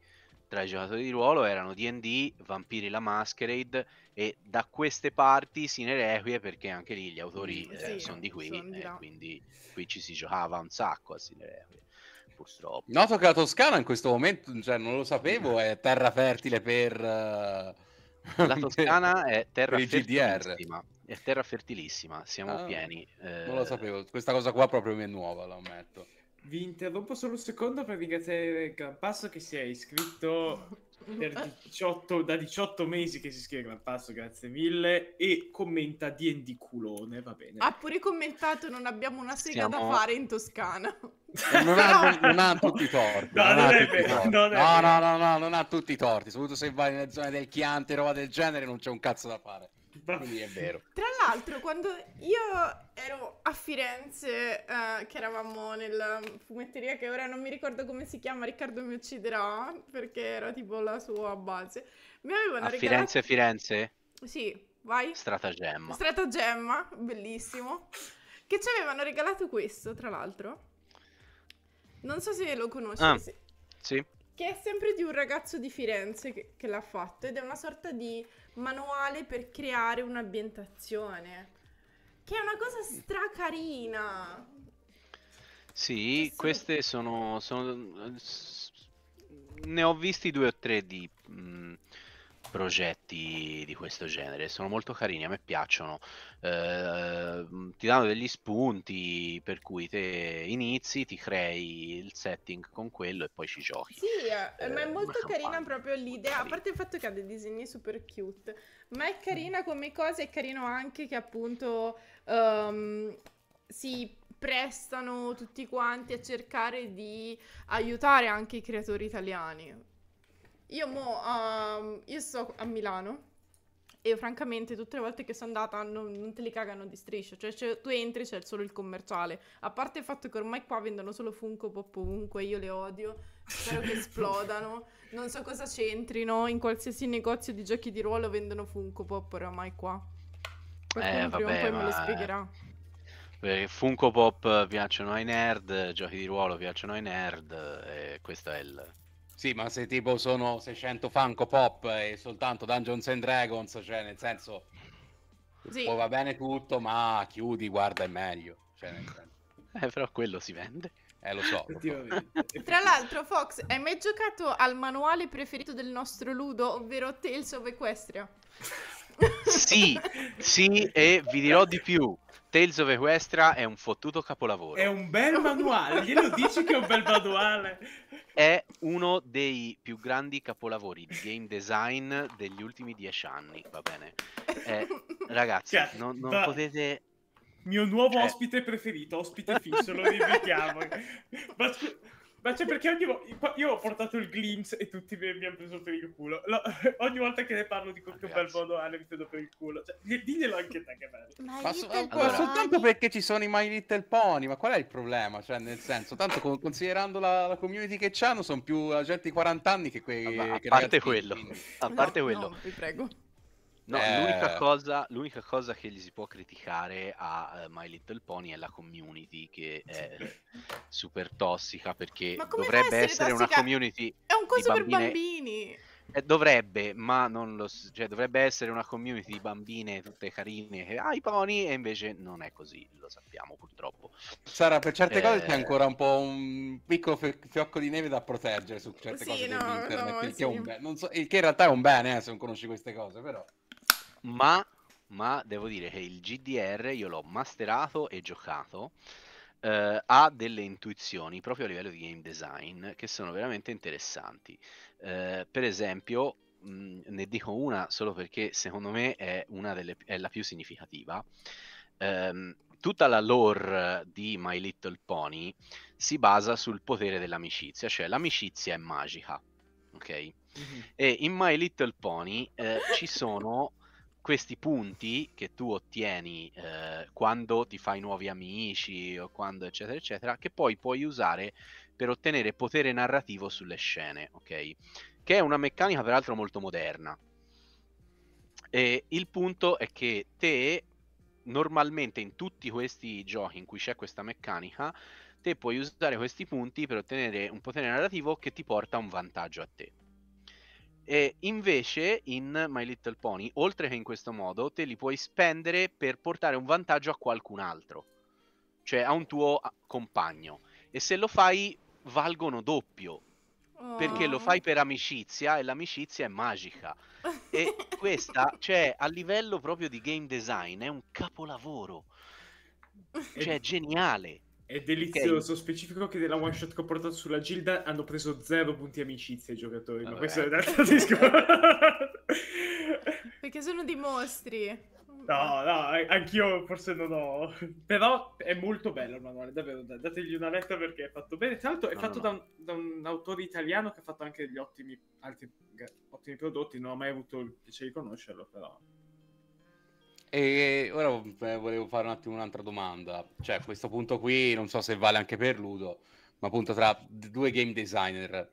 tra i giocatori di ruolo erano D&D, Vampiri la Masquerade e da queste parti Sine Requie perché anche lì gli autori mm, eh, sì, sono di qui, son di eh, quindi qui ci si giocava un sacco a Sine Requie purtroppo. Noto che la Toscana in questo momento, cioè, non lo sapevo, è terra fertile per... Uh... La Toscana è terra fertilissima, è terra fertilissima, siamo ah, pieni. Eh... Non lo sapevo, questa cosa qua proprio mi è nuova, lo ammetto. Vi interrompo solo un secondo per ringraziare Gran Passo che si è iscritto 18, da 18 mesi che si scrive Gran Passo, grazie mille, e commenta D&D culone, va bene. Ha pure commentato non abbiamo una sega Siamo... da fare in Toscana. Non ha, non ha tutti i torti. No, non, non, tutti i torti. no, no, no, no, non ha tutti i torti, soprattutto se vai nelle zone del Chianti, roba del genere, non c'è un cazzo da fare. Quindi è vero. Tra l'altro, quando io ero a Firenze, eh, che eravamo nella fumetteria che ora non mi ricordo come si chiama, Riccardo mi ucciderà, perché era tipo la sua base. Mi avevano a regalato... Firenze Firenze? Sì, vai. Stratagemma. Stratagemma, bellissimo. Che ci avevano regalato questo, tra l'altro. Non so se lo conosci. Ah, sì che è sempre di un ragazzo di Firenze che, che l'ha fatto ed è una sorta di manuale per creare un'ambientazione. Che è una cosa stracarina. Sì, Adesso... queste sono, sono, eh, Ne ho visti due o tre di... Mh mm, progetti di questo genere, sono molto carini, a me piacciono, eh, ti danno degli spunti per cui te inizi, ti crei il setting con quello e poi ci giochi. Sì, eh, ma è ehm, molto carina proprio l'idea, a parte il fatto che ha dei disegni super cute, ma è mm. carina come cosa, è carino anche che appunto um, si prestano tutti quanti a cercare di aiutare anche i creatori italiani io mo, uh, io sto a Milano e francamente tutte le volte che sono andata non, non te li cagano di striscio, cioè, cioè tu entri c'è solo il commerciale, a parte il fatto che ormai qua vendono solo Funko Pop ovunque, io le odio, spero che esplodano, non so cosa c'entrino, in qualsiasi negozio di giochi di ruolo vendono Funko Pop ormai qua. Qualcuno eh, vabbè, prima o poi ma... me lo spiegherà. Perché Funko Pop piacciono eh, ai nerd, giochi di ruolo piacciono ai nerd e eh, questo è il sì, ma se tipo sono 600 Funko Pop e soltanto Dungeons and Dragons, cioè nel senso... Sì. Poi va bene tutto, ma chiudi, guarda, è meglio. Cioè, nel senso... eh, però quello si vende. Eh, lo so. Lo so. Tra l'altro, Fox, hai mai giocato al manuale preferito del nostro Ludo, ovvero Tales of Equestria? sì, sì, e vi dirò di più. Tales of Equestria è un fottuto capolavoro. È un bel manuale, glielo dici che è un bel manuale è uno dei più grandi capolavori di game design degli ultimi dieci anni, va bene? Eh, ragazzi, cioè, non, non da... potete... Mio nuovo eh. ospite preferito, ospite fisso, lo invitiamo. Ma ma cioè, perché ogni volta. Io ho portato il glimpse e tutti mi, mi hanno preso per il culo. Lo, ogni volta che ne parlo dico che ah, bel modo ha, ah, mi preso per il culo. Cioè, diglielo anche te che bello. Ma, ma, so, ma soltanto perché ci sono i My Little Pony, ma qual è il problema? Cioè, nel senso, tanto con, considerando la, la, community che c'hanno, sono più la eh, gente di 40 anni che quei. che a, parte quello, a parte no, quello. No, vi prego. No, eh... l'unica, cosa, l'unica, cosa, che gli si può criticare a eh, My Little Pony è la community che è super tossica perché dovrebbe essere, essere una community È un coso bambine... per bambini. Eh, dovrebbe, ma non lo cioè dovrebbe essere una community di bambine tutte carine che ah i pony e invece non è così, lo sappiamo purtroppo. Sara, per certe eh... cose c'è eh. ancora un po' un piccolo fiocco di neve da proteggere su certe sì, cose no, internet, no, il, sì. che be- so, il che in realtà è un bene eh, se non conosci queste cose, però ma, ma devo dire che il GDR io l'ho masterato e giocato. Uh, ha delle intuizioni proprio a livello di game design che sono veramente interessanti. Uh, per esempio, mh, ne dico una solo perché secondo me è, delle, è la più significativa. Um, tutta la lore di My Little Pony si basa sul potere dell'amicizia, cioè l'amicizia è magica, ok? Mm-hmm. E in My Little Pony eh, ci sono questi punti che tu ottieni eh, quando ti fai nuovi amici o quando eccetera eccetera che poi puoi usare per ottenere potere narrativo sulle scene ok che è una meccanica peraltro molto moderna e il punto è che te normalmente in tutti questi giochi in cui c'è questa meccanica te puoi usare questi punti per ottenere un potere narrativo che ti porta un vantaggio a te e invece in My Little Pony, oltre che in questo modo, te li puoi spendere per portare un vantaggio a qualcun altro, cioè a un tuo compagno. E se lo fai, valgono doppio. Perché lo fai oh. per amicizia e l'amicizia è magica. E questa, cioè, a livello proprio di game design, è un capolavoro. Cioè, è geniale. È delizioso, okay. specifico che della one shot che ho portato sulla Gilda hanno preso zero punti amicizia i giocatori, Vabbè. ma questo è un altro discorso. Perché sono dei mostri. No, no, eh, anch'io forse non ho... Però è molto bello il manuale, davvero, dategli una letta perché è fatto bene. Tra l'altro è no, fatto no, no. Da, un, da, un, autore italiano che ha fatto anche degli ottimi, altri, ottimi prodotti, non ho mai avuto il piacere di conoscerlo, però e ora eh, volevo fare un attimo un'altra domanda. Cioè, a questo punto qui, non so se vale anche per Ludo, ma appunto tra due game designer,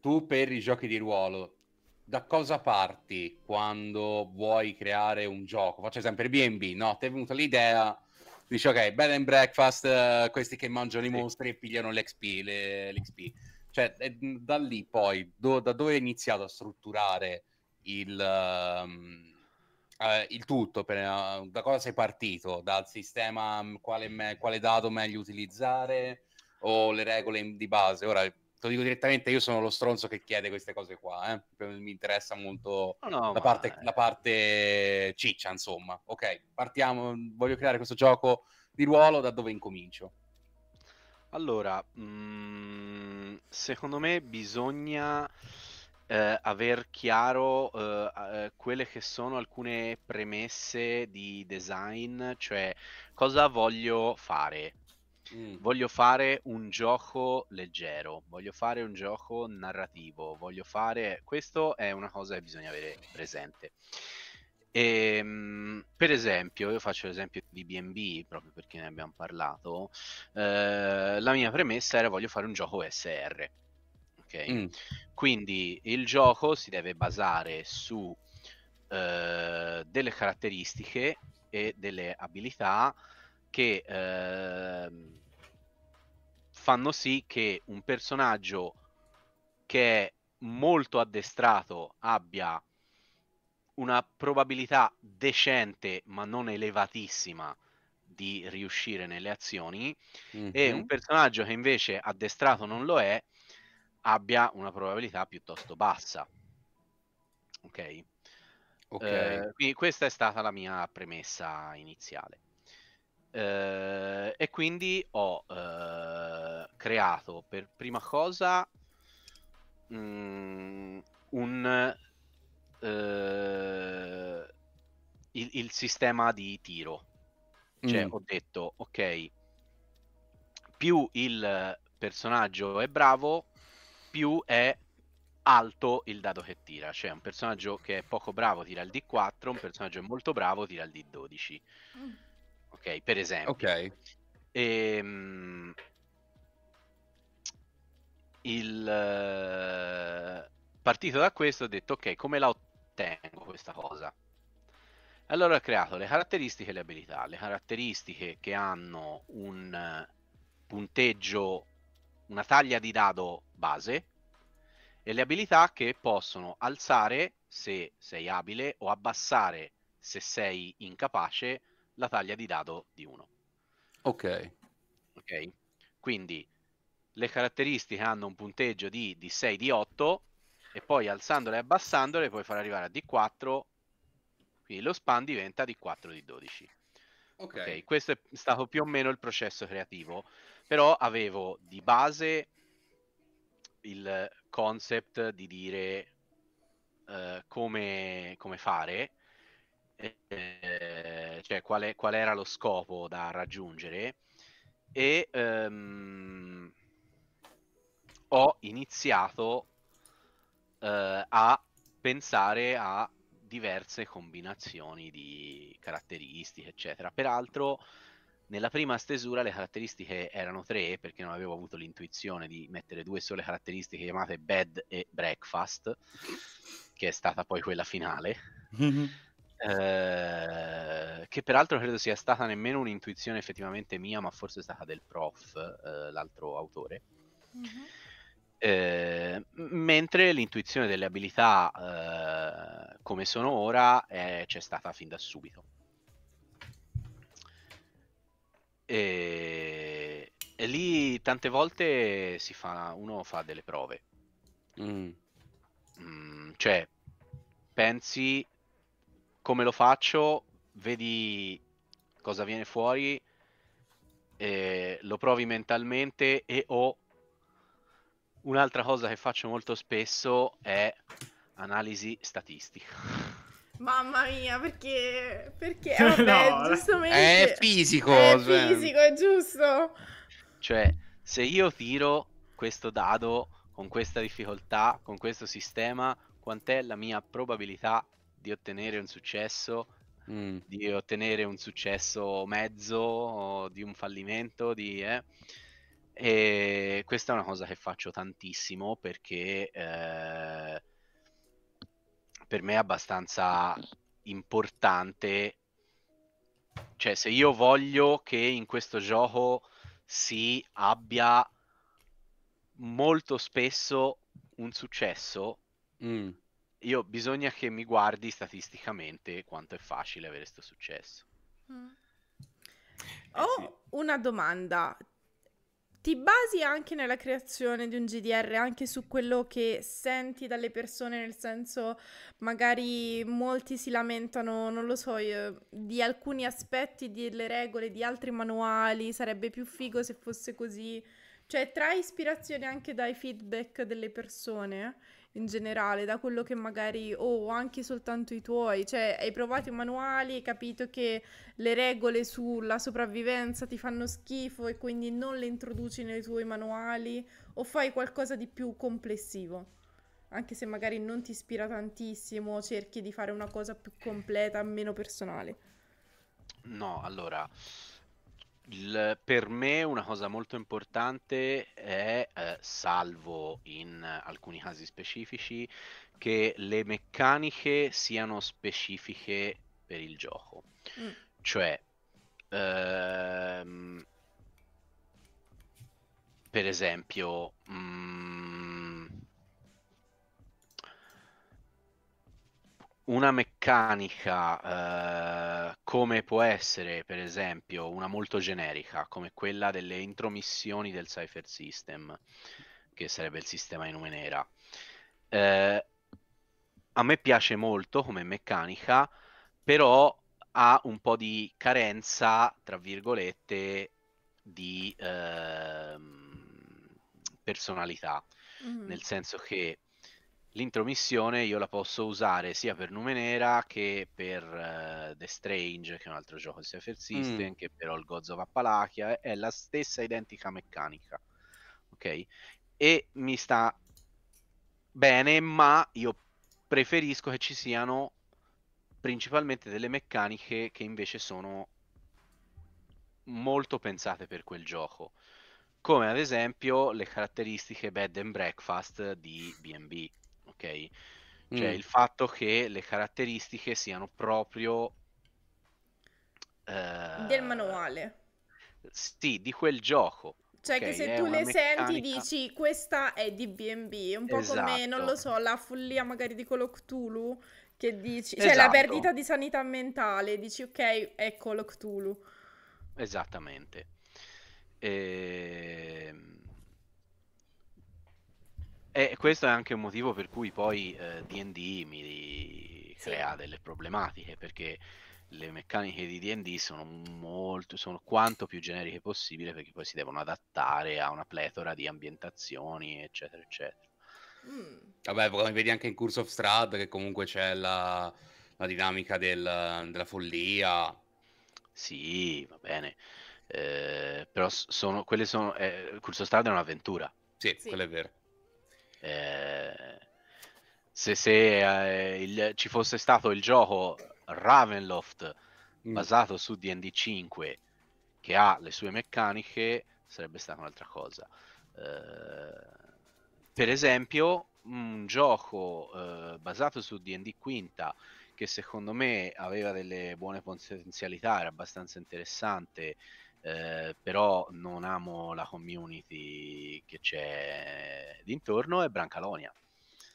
tu per i giochi di ruolo, da cosa parti quando vuoi creare un gioco? Faccio sempre B&B, no? Ti è venuta l'idea, dici ok, bed and breakfast, eh, questi che mangiano i mostri e pigliano l'XP, le, l'XP. Cioè, da lì poi, do, da dove hai iniziato a strutturare il... Um, eh, il tutto, per, uh, da cosa sei partito? Dal sistema, mm, quale, me, quale, dato meglio utilizzare o le regole in, di base? Ora, te lo dico direttamente, io sono lo stronzo che chiede queste cose qua, eh. mi interessa molto no, no, la, parte, la, parte, ciccia, insomma. Ok, partiamo, mm, voglio creare questo gioco di ruolo, da dove incomincio? Allora, mh, mm, secondo me bisogna eh, aver chiaro eh, eh, quelle che sono alcune premesse di design, cioè cosa voglio fare. Mm. Voglio fare un gioco leggero, voglio fare un gioco narrativo, voglio fare... Questo è una cosa che bisogna avere presente. E, ehm, per esempio, io faccio l'esempio di BB proprio perché ne abbiamo parlato. Eh, la mia premessa era voglio fare un gioco SR ok? Mm. Quindi il gioco si deve basare su eh, delle caratteristiche e delle abilità che eh, fanno sì che un personaggio che è molto addestrato abbia una probabilità decente ma non elevatissima di riuscire nelle azioni mm-hmm. e un mm-hmm. personaggio che invece addestrato non lo è abbia una probabilità piuttosto bassa. Ok? okay. Eh, quindi questa è stata la mia premessa iniziale. Eh, e quindi ho eh, creato per prima cosa mh, mm, un, eh, il, il, sistema di tiro. Cioè mm. ho detto, ok, più il personaggio è bravo, più è alto il dado che tira. Cioè, un personaggio che è poco bravo tira il D4, un personaggio molto bravo tira il D12. Mm. Ok, per esempio. Ok. Ehm, il eh, partito da questo ho detto ok come la ottengo questa cosa allora ho creato le caratteristiche e le abilità le caratteristiche che hanno un eh, punteggio una taglia di dado base e le abilità che possono alzare se sei abile o abbassare se sei incapace la taglia di dado di 1. Ok. Ok. Quindi le caratteristiche hanno un punteggio di, d 6 di 8 e poi alzandole e abbassandole puoi far arrivare a D4 quindi lo span diventa D4 di 12. Ok. questo è stato più o meno il processo creativo. Però avevo di base il concept di dire uh, come, come, fare, eh, cioè qual, è, qual, era lo scopo da raggiungere e um, ho iniziato uh, a pensare a diverse combinazioni di caratteristiche, eccetera. Peraltro nella prima stesura le caratteristiche erano tre perché non avevo avuto l'intuizione di mettere due sole caratteristiche chiamate bed e breakfast, che è stata poi quella finale, mm-hmm. eh, che peraltro credo sia stata nemmeno un'intuizione effettivamente mia, ma forse è stata del prof, eh, l'altro autore. Mm-hmm. Eh, mentre l'intuizione delle abilità eh, come sono ora c'è stata fin da subito E, e lì tante volte fa, uno fa delle prove. Mm. Mm, cioè, pensi come lo faccio, vedi cosa viene fuori, eh, lo provi mentalmente e o un'altra cosa che faccio molto spesso è analisi statistica. Mamma mia, perché? Perché? Vabbè, no, eh, giustamente... È fisico. È cioè... fisico, è giusto. Cioè, se io tiro questo dado con questa difficoltà, con questo sistema, quant'è la mia probabilità di ottenere un successo? Mm. Di ottenere un successo mezzo, di un fallimento, di... Eh? E questa è una cosa che faccio tantissimo perché... Eh per me è abbastanza importante. Cioè, se io voglio che in questo gioco si abbia molto spesso un successo, mm. io bisogna che mi guardi statisticamente quanto è facile avere questo successo. Mm. Eh, Ho sì. una domanda ti basi anche nella creazione di un GDR, anche su quello che senti dalle persone, nel senso magari molti si lamentano, non lo so, io, eh, di alcuni aspetti delle regole, di altri manuali, sarebbe più figo se fosse così. Cioè, trai ispirazione anche dai feedback delle persone. Eh? in generale, da quello che magari o oh, anche soltanto i tuoi, cioè hai provato i manuali, hai capito che le regole sulla sopravvivenza ti fanno schifo e quindi non le introduci nei tuoi manuali o fai qualcosa di più complessivo. Anche se magari non ti ispira tantissimo, cerchi di fare una cosa più completa, meno personale. No, allora, il, per me una cosa molto importante è, eh, salvo in alcuni casi specifici, che le meccaniche siano specifiche per il gioco. Mm. Cioè, ehm, per esempio, mh, mm, una meccanica eh, come può essere, per esempio, una molto generica, come quella delle intromissioni del Cypher System, che sarebbe il sistema in nome nera. Eh, a me piace molto come meccanica, però ha un po' di carenza, tra virgolette, di eh, personalità. Mm-hmm. Nel senso che l'intromissione io la posso usare sia per Numenera che per uh, The Strange, che è un altro gioco di Cypher System, mm. che per All Gods of Appalachia, è la stessa identica meccanica, ok? E mi sta bene, ma io preferisco che ci siano principalmente delle meccaniche che invece sono molto pensate per quel gioco come ad esempio le caratteristiche bed and breakfast di BB ok? Cioè mm. il fatto che le caratteristiche siano proprio... Eh, Del manuale. Sì, di quel gioco. Cioè okay, che se tu le meccanica... senti dici questa è di B&B, un po' esatto. come, non lo esatto. so, la follia magari di quello Cthulhu, che dici, cioè esatto. la perdita di sanità mentale, dici ok, ecco lo Cthulhu. Esattamente. Ehm e questo è anche un motivo per cui poi eh, DD mi sì. crea delle problematiche, perché le meccaniche di DD sono molto sono quanto più generiche possibile, perché poi si devono adattare a una pletora di ambientazioni, eccetera, eccetera. Mm. Vabbè, come vedi anche in Curse of Strad, che comunque c'è la, la dinamica del, della follia. Sì, va bene. Eh, però sono, quelle sono. Eh, Curso Strada è un'avventura. Sì, sì, quello è vero. Eh, se, se eh, il, ci fosse stato il gioco Ravenloft mm. basato su D&D 5 che ha le sue meccaniche sarebbe stata un'altra cosa eh, per esempio un gioco eh, basato su D&D quinta che secondo me aveva delle buone potenzialità era abbastanza interessante eh, però non amo la community che c'è d'intorno, è Brancalonia.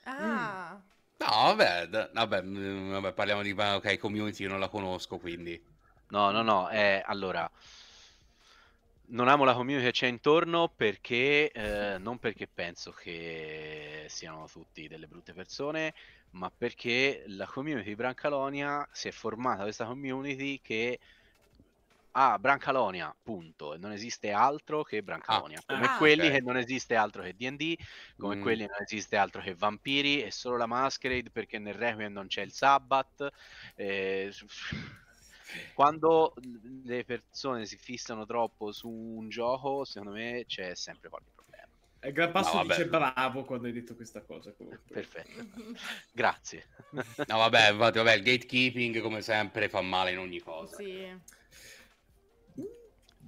Mm. Ah. Mm. No, vabbè, d- vabbè, mm, vabbè, parliamo di ok, community, io non la conosco, quindi. No, no, no, eh, allora non amo la community che c'è intorno perché eh, non perché penso che siano tutti delle brutte persone, ma perché la community di Brancalonia si è formata questa community che ah, Brancalonia, punto. Non esiste altro che Brancalonia. Ah, come ah, quelli okay. che non esiste altro che DD, come mm. quelli che non esiste altro che Vampiri, e solo la Masquerade perché nel Requiem non c'è il Sabbath. Eh, quando le persone si fissano troppo su un gioco, secondo me c'è sempre qualche problema. E Gran Passo no, dice bravo quando hai detto questa cosa. Comunque. Perfetto, grazie. No, vabbè, vabbè, il gatekeeping come sempre fa male in ogni cosa. Sì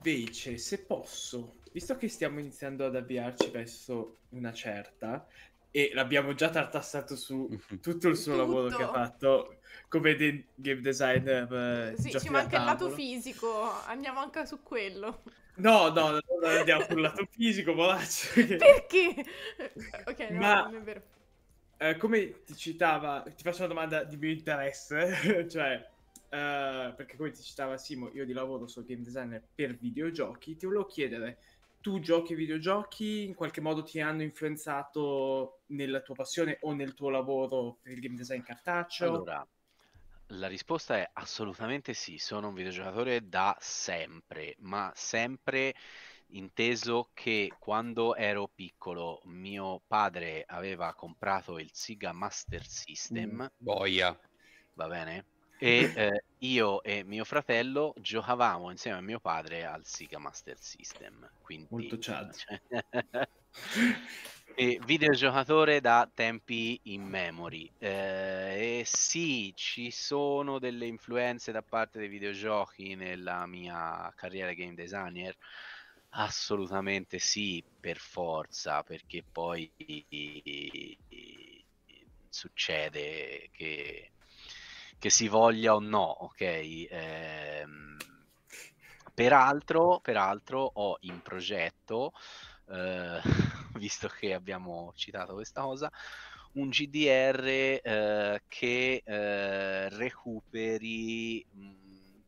invece, se posso, visto che stiamo iniziando ad avviarci verso una certa, e l'abbiamo già tartassato su tutto il suo tutto. lavoro che ha fatto come de- game designer. Eh, sì, ci manca il lato fisico, andiamo anche su quello. No, no, no non andiamo sul lato fisico, volaccio. Perché? ok, no, Ma... non è vero. Eh, come ti citava, ti faccio una domanda di mio interesse, cioè uh, perché come ti citava Simo, io di lavoro sono game designer per videogiochi, ti volevo chiedere, tu giochi ai videogiochi, in qualche modo ti hanno influenzato nella tua passione o nel tuo lavoro per il game design cartaceo? Allora, la risposta è assolutamente sì, sono un videogiocatore da sempre, ma sempre inteso che quando ero piccolo mio padre aveva comprato il Sega Master mm, System. Mm, boia. Va bene? e eh, io e mio fratello giocavamo insieme a mio padre al Sega Master System. Quindi, Molto chat. Eh, cioè, e videogiocatore da tempi in memory. Eh, e sì, ci sono delle influenze da parte dei videogiochi nella mia carriera game designer. Assolutamente sì, per forza, perché poi eh, succede che che si voglia o no, ok? Ehm, peraltro, peraltro ho in progetto, eh, visto che abbiamo citato questa cosa, un GDR eh, che eh, recuperi, mm,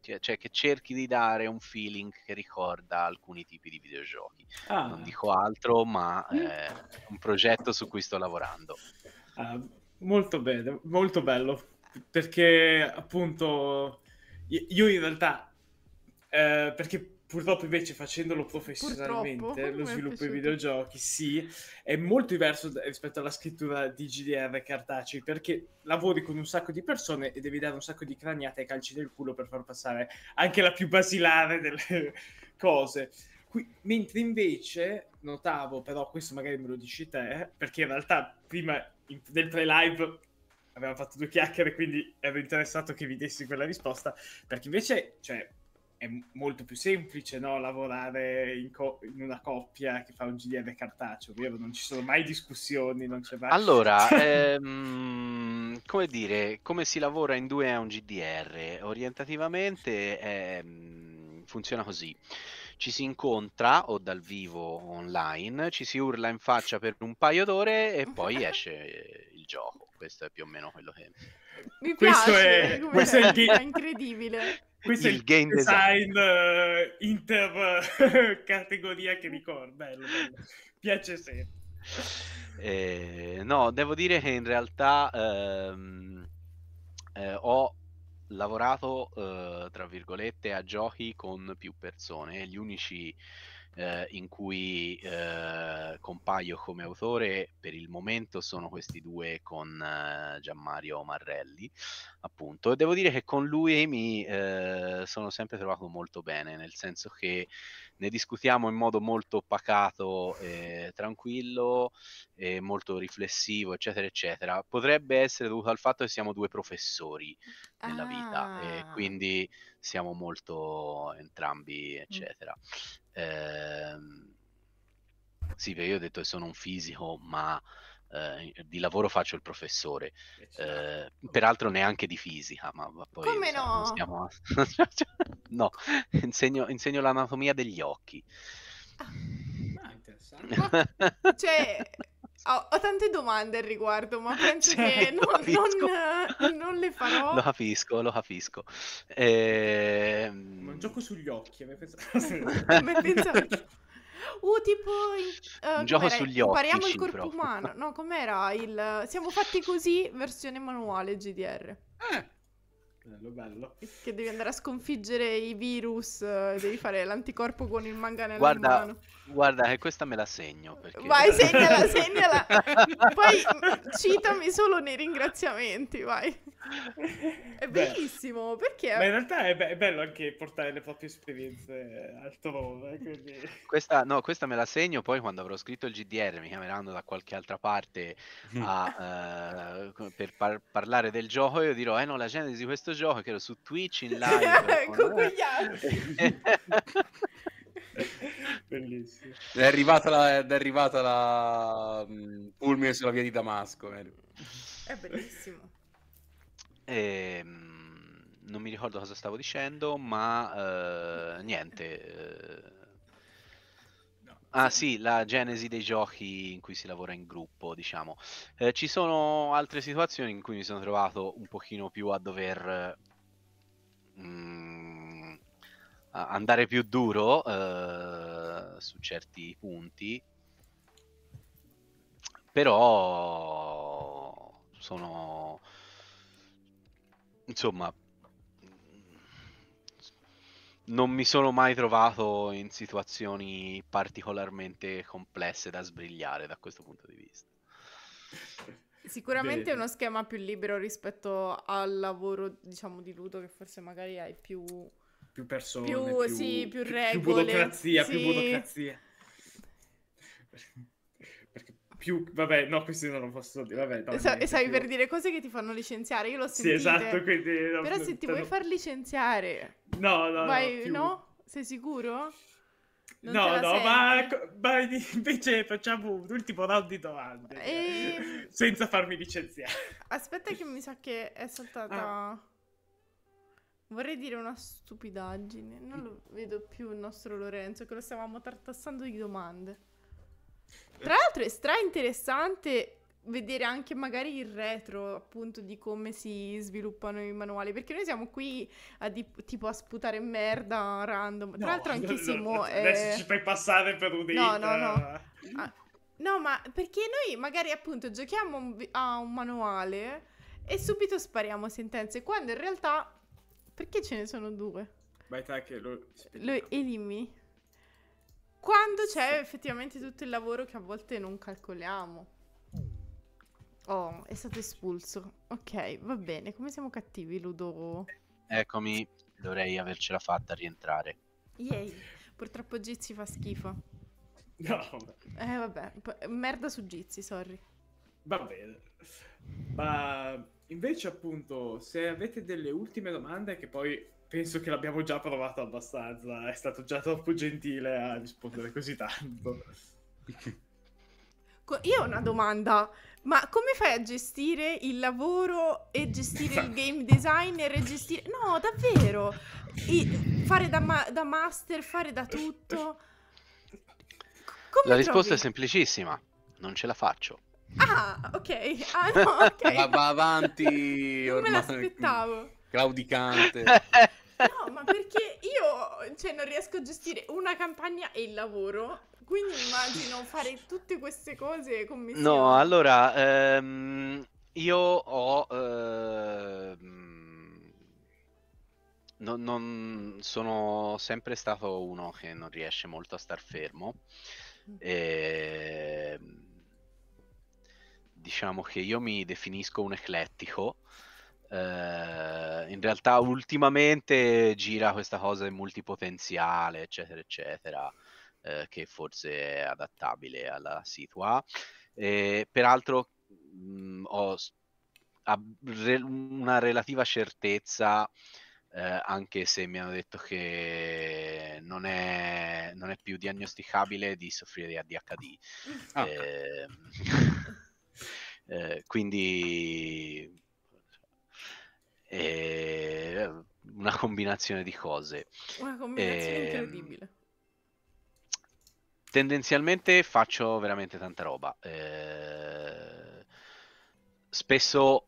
cioè, cioè che cerchi di dare un feeling che ricorda alcuni tipi di videogiochi. Ah. Non dico altro, ma è eh, mm. un progetto su cui sto lavorando. Ah, molto bene, molto bello perché appunto io in realtà, eh, perché purtroppo invece facendolo professionalmente, lo sviluppo dei videogiochi, sì, è molto diverso rispetto alla scrittura di GDR cartacei, perché lavori con un sacco di persone e devi dare un sacco di craniate e calci del culo per far passare anche la più basilare delle cose. Qui, mentre invece notavo, però questo magari me lo dici te, perché in realtà prima del pre-live avevamo fatto due chiacchiere, quindi ero interessato che vi dessi quella risposta, perché invece, cioè, è molto più semplice no? lavorare in, co- in, una coppia che fa un GDR cartaceo, vero? Non ci sono mai discussioni, non c'è mai... Allora, ehm, come dire, come si lavora in due a un GDR? Orientativamente ehm, funziona così. Ci si incontra o dal vivo online, ci si urla in faccia per un paio d'ore e poi esce il gioco questo è più o meno quello che... Mi questo piace, è, questo è, il... è incredibile. Questo il è il game design, design. Uh, inter categoria che ricordo, bello, bello. piace sempre. Eh, no, devo dire che in realtà ehm, eh, ho lavorato, eh, tra virgolette, a giochi con più persone. Gli unici eh, in cui eh, compaio come autore per il momento sono questi due con eh, Gianmario Marrelli, appunto. E devo dire che con lui mi eh, sono sempre trovato molto bene, nel senso che ne discutiamo in modo molto pacato, eh, tranquillo, eh, molto riflessivo, eccetera, eccetera. Potrebbe essere dovuto al fatto che siamo due professori nella ah. vita e ah. quindi siamo molto entrambi, mm. eccetera. Mm. Eh, sì, perché io ho detto che sono un fisico, ma eh, di lavoro faccio il professore, eh, certo. eh peraltro neanche di fisica, ah, ma poi... Come no? Stiamo... no, insegno, insegno l'anatomia degli occhi. Ah, ah interessante. cioè, ho, ho, tante domande al riguardo, ma penso cioè, che certo, non, non, non, le farò. Lo capisco, lo capisco. E... Ehm, un gioco sugli occhi, a me pensavo... Uh, tipo... In, uh, gioco sugli occhi. Impariamo il corpo umano. No, com'era il... Siamo fatti così, versione manuale GDR. Eh. Bello, bello. Che devi andare a sconfiggere i virus, eh, devi fare l'anticorpo con il manganello Guarda, in mano. Guarda, Guarda, eh, questa me la segno. Perché... Vai, segnala, segnala. Poi citami solo nei ringraziamenti, vai. È bellissimo, perché... Ma in realtà è, be- è bello anche portare le proprie esperienze altrove, quindi... Questa, no, questa me la segno, poi quando avrò scritto il GDR, mi chiameranno da qualche altra parte mm. a, uh, per par- parlare del gioco, io dirò, eh no, la genesi di questo gioco che ero su Twitch in live... Con, con quegli altri. Bellissimo. È arrivata la, è arrivata la um, fulmine sulla via di Damasco. Eh. È bellissimo. E, ehm, non mi ricordo cosa stavo dicendo, ma eh, niente. Eh. Ah sì, la genesi dei giochi in cui si lavora in gruppo, diciamo. Eh, ci sono altre situazioni in cui mi sono trovato un pochino più a dover... Mm, andare più duro eh, su certi punti, però sono insomma non mi sono mai trovato in situazioni particolarmente complesse da sbrigliare da questo punto di vista. Sicuramente è uno schema più libero rispetto al lavoro, diciamo, di Ludo che forse magari hai più più persone, più, più, sì, più, regole, più burocrazia, sì. più burocrazia. più, vabbè, no, questo non lo posso dire. Vabbè, no, Sa- niente, sai, più. per dire cose che ti fanno licenziare, io l'ho sentito. Sì, esatto, quindi... No, Però se ti vuoi far licenziare... No, no, vai, no, no? Sei sicuro? Non no, no, ma, ma, invece facciamo un ultimo round di domande. E... Senza farmi licenziare. Aspetta che mi sa che è saltata... Ah. Vorrei dire una stupidaggine. Non lo vedo più il nostro Lorenzo, che lo stavamo tartassando di domande. Tra eh. l'altro è stra interessante vedere anche magari il retro appunto di come si sviluppano i manuali perché noi siamo qui a dip- tipo a sputare merda random tra no, l'altro anche no, Simo no, è... adesso ci fai passare per un no no no ah, no ma perché noi magari appunto giochiamo a un manuale e subito spariamo sentenze quando in realtà perché ce ne sono due? Vai, te che lo... lo elimini. Quando c'è sì. effettivamente tutto il lavoro che a volte non calcoliamo. Oh, è stato espulso. Ok, va bene. Come siamo cattivi, Ludo? Eccomi, dovrei avercela fatta a rientrare. Yay. Purtroppo Gizi fa schifo. No. Eh, vabbè. Merda su Gizi, sorry. Va bene. Ma Invece, appunto, se avete delle ultime domande, che poi penso che l'abbiamo già provato abbastanza, è stato già troppo gentile a rispondere così tanto. Io ho una domanda, ma come fai a gestire il lavoro e gestire il esatto. game designer e gestire... No, davvero! E fare da, ma- da, master, fare da tutto... Come la risposta è semplicissima, non ce la faccio. Ah, ok. Ah, no, ok. Va, avanti. Ormai. Non me l'aspettavo. Claudicante. No, ma perché io cioè, non riesco a gestire una campagna e il lavoro. Quindi immagino fare tutte queste cose con me. No, allora, ehm, io ho... Ehm, non, non, sono sempre stato uno che non riesce molto a star fermo. Mm. E, ehm, diciamo che io mi definisco un eclettico. Eh, in realtà ultimamente gira questa cosa del multipotenziale, eccetera, eccetera, eh, che forse è adattabile alla situa. E, peraltro mh, mm, ho re- una relativa certezza, eh, anche se mi hanno detto che non è, non è più diagnosticabile di soffrire di ADHD. Ah. Ehm, eh, quindi eh, una combinazione di cose. Una combinazione eh, incredibile. Tendenzialmente faccio veramente tanta roba. Eh, spesso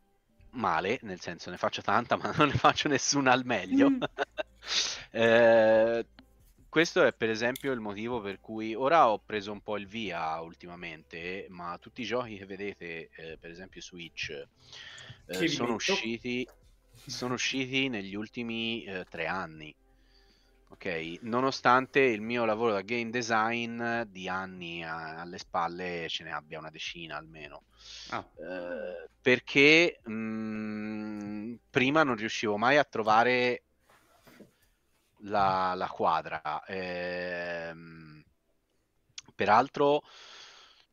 male, nel senso ne faccio tanta, ma non ne faccio nessuna al meglio. Mm. Eh, questo è per esempio il motivo per cui ora ho preso un po' il via ultimamente, ma tutti i giochi che vedete, eh, per esempio Switch, eh, sono, usciti, sono, usciti, negli ultimi eh, tre anni. Ok, nonostante il mio lavoro da game design di anni a, alle spalle ce ne abbia una decina almeno. Ah. Eh, perché mh, mm, prima non riuscivo mai a trovare la, la quadra. Ehm, peraltro,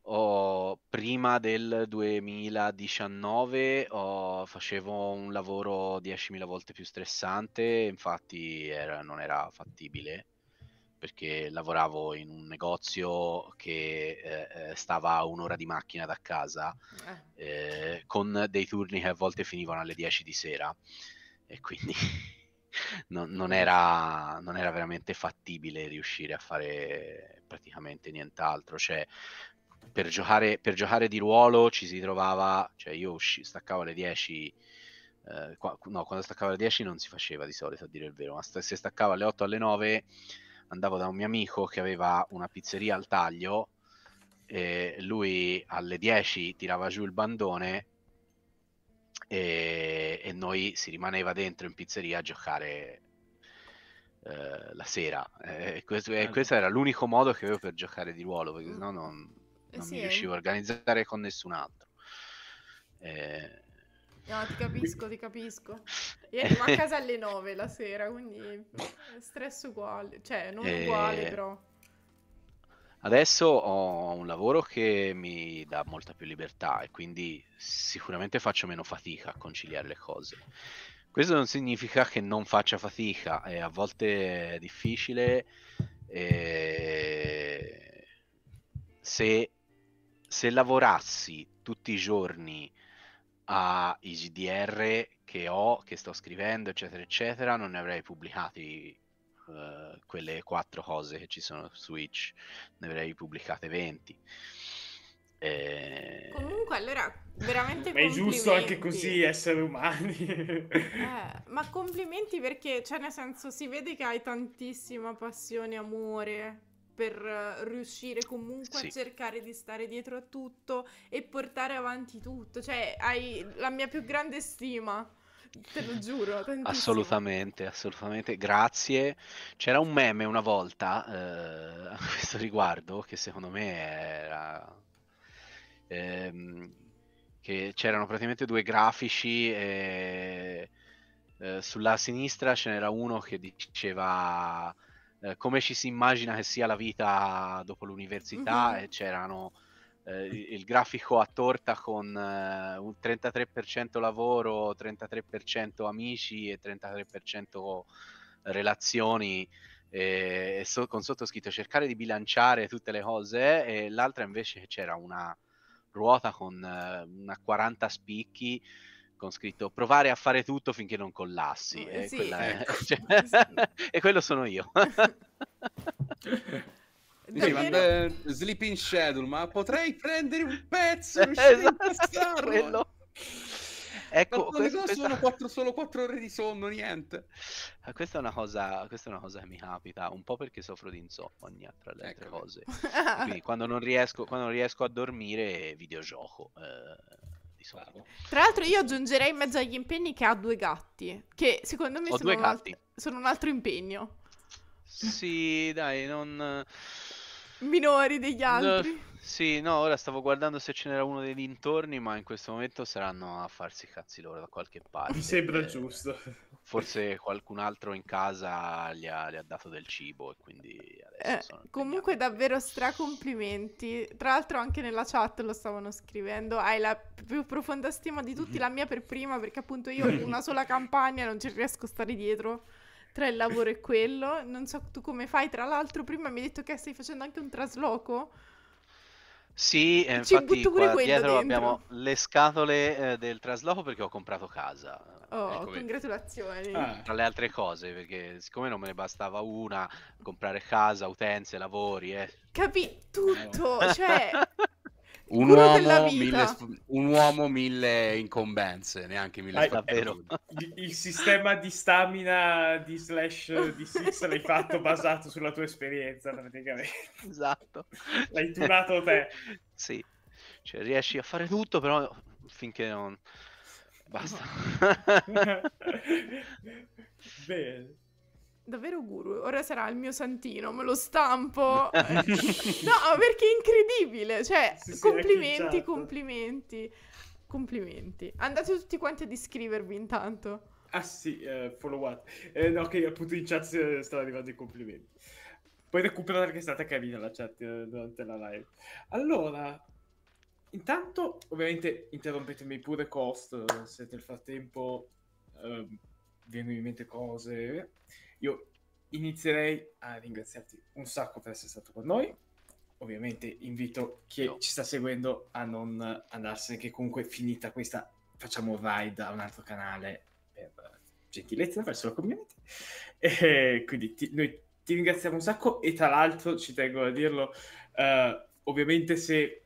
oh, prima del 2019 oh, facevo un lavoro 10.000 volte più stressante, infatti era, non era fattibile perché lavoravo in un negozio che eh, eh, stava a un'ora di macchina da casa, eh. Eh, con dei turni che a volte finivano alle 10 di sera. E quindi non, non, eh. era, non era veramente fattibile riuscire a fare praticamente nient'altro. Cioè, per giocare, per giocare, di ruolo ci si trovava, cioè io usci, staccavo alle 10, eh, no, quando staccavo alle 10 non si faceva di solito a dire il vero, ma se staccavo alle 8 alle 9 andavo da un mio amico che aveva una pizzeria al taglio, e lui alle 10 tirava giù il bandone e, e noi si rimaneva dentro in pizzeria a giocare eh, la sera. e questo, eh, questo, era l'unico modo che avevo per giocare di ruolo, perché mm. sennò non, eh non sì, mi riuscivo a organizzare con nessun altro. No, ti capisco, ti capisco. Io arrivo a casa alle 9 la sera, quindi stress uguale, cioè non uguale però. Adesso ho un lavoro che mi dà molta più libertà e quindi sicuramente faccio meno fatica a conciliare le cose. Questo non significa che non faccia fatica, è a volte difficile e... se, se lavorassi tutti i giorni ai GDR che ho, che sto scrivendo, eccetera, eccetera, non ne avrei pubblicati eh, quelle quattro cose che ci sono su Switch, ne avrei pubblicate 20. E... Comunque, allora, veramente. è giusto anche così essere umani. eh, ma complimenti perché, cioè, nel senso, si vede che hai tantissima passione e amore per riuscire comunque sì. a cercare di stare dietro a tutto e portare avanti tutto. Cioè, hai la mia più grande stima Te lo giuro, tantissimo. Assolutamente, assolutamente. Grazie. C'era un meme una volta eh, a questo riguardo che secondo me era... Ehm, che c'erano praticamente due grafici e... Eh, sulla sinistra ce n'era uno che diceva eh, come ci si immagina che sia la vita dopo l'università mm-hmm. e c'erano eh, il grafico a torta con eh, un 33% lavoro, 33% amici e 33% relazioni e, e so, con sottoscritto cercare di bilanciare tutte le cose e l'altra invece c'era una ruota con eh, una 40 spicchi con scritto provare a fare tutto finché non collassi. Eh, e, sì. è, ecco. cioè, e quello sono io. Diceva, eh, Sleeping Schedule, ma potrei prendere un pezzo e esatto, quello. Ecco, non questa, questa... Solo, 4, solo ore di sonno, niente. Eh, questa è, una cosa, questa è, una cosa, che mi capita, un po' perché soffro di insonnia, tra le ecco. altre cose. Quindi quando non, riesco, quando non riesco a dormire, videogioco. Eh, di solito. Tra l'altro io aggiungerei in mezzo agli impegni che ha due gatti, che secondo me sono un, alt- sono un altro impegno. Sì, dai, non minori degli altri. No, sì, no, ora stavo guardando se ce n'era uno dei dintorni, ma in questo momento saranno a farsi i cazzi loro da qualche parte. Mi sembra giusto. Forse qualcun altro in casa gli ha, gli ha dato del cibo e quindi adesso eh, sono Comunque impegnati. davvero stracomplimenti. Tra l'altro anche nella chat lo stavano scrivendo, hai la più profonda stima di tutti, mhm. la mia per prima, perché appunto io ho una sola campagna e non ci riesco a stare dietro tra il lavoro e quello. Non so tu come fai, tra l'altro prima mi hai detto che stai facendo anche un trasloco. Sì, e eh, infatti qua dietro abbiamo le scatole eh, del trasloco perché ho comprato casa. Oh, ecco congratulazioni. Ah. Tra le altre cose, perché siccome non me ne bastava una, comprare casa, utenze, lavori, eh. Capì tutto, cioè Un uomo, mille, un uomo, mille, incombenze, neanche mille Hai, davvero. Il, il, sistema di stamina di slash di six l'hai fatto basato sulla tua esperienza praticamente. Esatto. L'hai tunato te. sì, cioè, riesci a fare tutto però finché non... Basta. Bene. Davvero guru, ora sarà il mio santino, me lo stampo. no, perché è incredibile, cioè, sì, complimenti, complimenti, complimenti. Andate tutti quanti ad iscrivervi intanto. Ah sì, eh, follow up. Eh, no, che appunto in chat eh, stanno arrivando i complimenti. Poi recupero perché è stata carina la chat eh, durante la live. Allora, intanto, ovviamente, interrompetemi pure cost eh, se nel frattempo eh, vengono in mente cose io inizierei a ringraziarti un sacco per essere stato con noi. Ovviamente invito chi no. ci sta seguendo a non andarsene, che comunque finita questa facciamo un ride a un altro canale per gentilezza verso la community. E quindi ti, noi ti ringraziamo un sacco e tra l'altro ci tengo a dirlo, uh, ovviamente se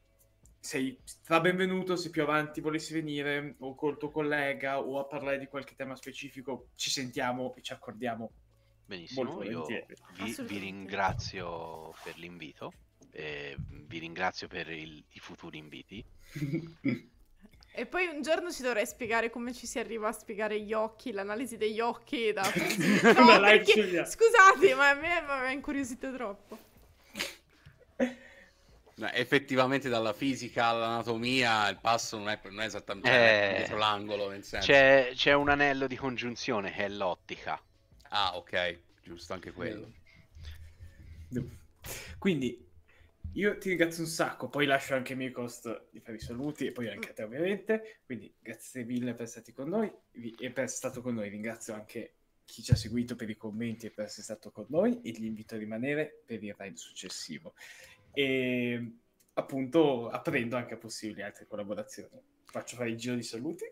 sei tra benvenuto se più avanti volessi venire o col tuo collega o a parlare di qualche tema specifico ci sentiamo e ci accordiamo Benissimo, io vi, vi, ringrazio per l'invito, eh, vi ringrazio per il, i futuri inviti. E poi un giorno ci dovrei spiegare come ci si arriva a spiegare gli occhi, l'analisi degli occhi. Da... No, perché... Scusate, ma a me mi ha incuriosito troppo. No, effettivamente dalla fisica all'anatomia il passo non è, non è esattamente eh, dietro l'angolo. Nel senso. C'è, c'è un anello di congiunzione che è l'ottica. Ah, ok, giusto, anche quello. Quindi io ti ringrazio un sacco, poi lascio anche i miei Mirkost di fare i saluti e poi anche a te ovviamente, quindi grazie mille per essere stati con noi e per essere stato con noi, ringrazio anche chi ci ha seguito per i commenti e per essere stato con noi e vi invito a rimanere per il ride successivo e appunto aprendo anche a possibili altre collaborazioni. Faccio fare il giro di saluti.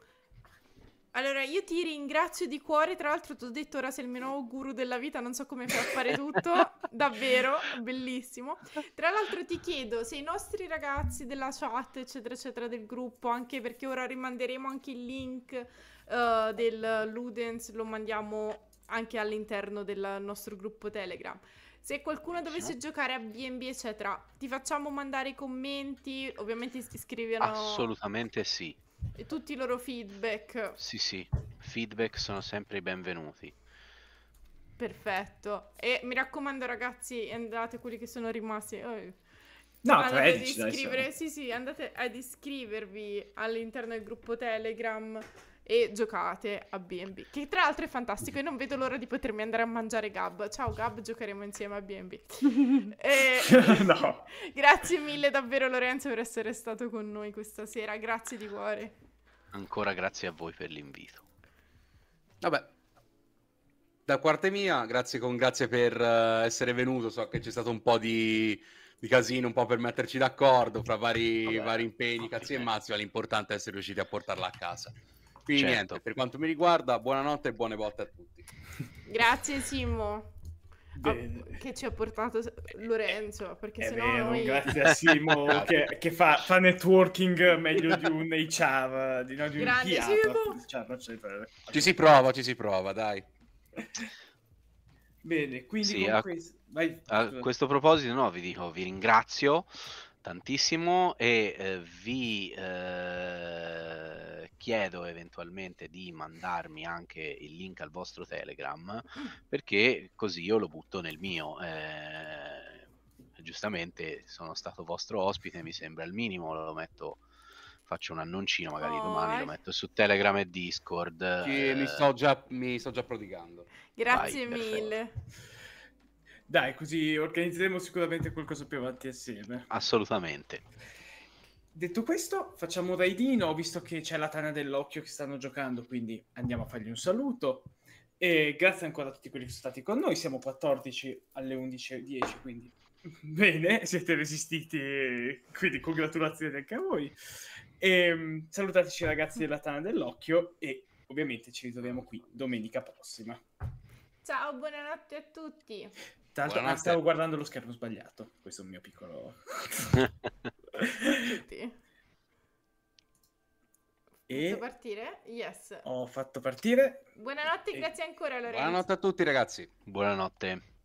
Allora, io ti ringrazio di cuore. Tra l'altro, ti ho detto ora sei il meno guru della vita, non so come fai a fare tutto. Davvero, bellissimo. Tra l'altro, ti chiedo se i nostri ragazzi della chat, eccetera, eccetera, del gruppo, anche perché ora rimanderemo anche il link uh, del Ludens, lo mandiamo anche all'interno del nostro gruppo Telegram. Se qualcuno dovesse giocare a BB, eccetera, ti facciamo mandare i commenti. Ovviamente si iscrivono. Assolutamente sì. E tutti i loro feedback. Sì, sì, feedback sono sempre i benvenuti. Perfetto. E mi raccomando, ragazzi, andate quelli che sono rimasti. Oh. No, 13. Iscrivere... Sì, sì, andate ad iscrivervi all'interno del gruppo Telegram e giocate a B&B, che tra l'altro è fantastico e non vedo l'ora di potermi andare a mangiare Gab. Ciao Gab, giocheremo insieme a B&B. e... no. Grazie mille davvero Lorenzo per essere stato con noi questa sera, grazie di cuore. Ancora grazie a voi per l'invito. Vabbè, da parte mia, grazie, con, grazie per uh, essere venuto, so che c'è stato un po' di di casino un po' per metterci d'accordo fra vari, vari impegni, cazzi e mazzi, ma l'importante è essere riusciti a portarla a casa. Quindi certo. niente, per quanto mi riguarda, buonanotte e buone volte a tutti. Grazie Simo. Ah, bene. che ci ha portato Lorenzo eh, perché È sennò grazie a Simo che, che fa, fa, networking meglio di un HR di, no, di grande un Simo cioè, ci si prova ci si prova dai bene quindi sì, a, questo... Vai, a questo proposito no vi dico vi ringrazio tantissimo e eh, vi eh chiedo eventualmente di mandarmi anche il link al vostro Telegram mm. perché così io lo butto nel mio. Eh, giustamente sono stato vostro ospite, mi sembra il minimo, lo metto faccio un annoncino magari oh, domani eh. lo metto su Telegram e Discord. Che eh... mi, sto già, mi, sto già, prodigando. Grazie Vai, mille. Dai, così organizzeremo sicuramente qualcosa più avanti assieme. Assolutamente. Detto questo, facciamo un raidino. Ho visto che c'è la Tana dell'Occhio che stanno giocando, quindi andiamo a fargli un saluto. E grazie ancora a tutti quelli che sono stati con noi. Siamo 14 alle 11.10, quindi bene, siete resistiti, quindi congratulazioni anche a voi. E, ehm, salutateci ragazzi della Tana dell'Occhio e ovviamente ci ritroviamo qui domenica prossima. Ciao, buonanotte a tutti. Tra l'altro, ah, stavo guardando lo schermo sbagliato. Questo è un mio piccolo. e... Ho fatto partire? Yes. Ho fatto partire. Buonanotte, e... grazie ancora Lorenzo. Buonanotte a tutti ragazzi. Buonanotte.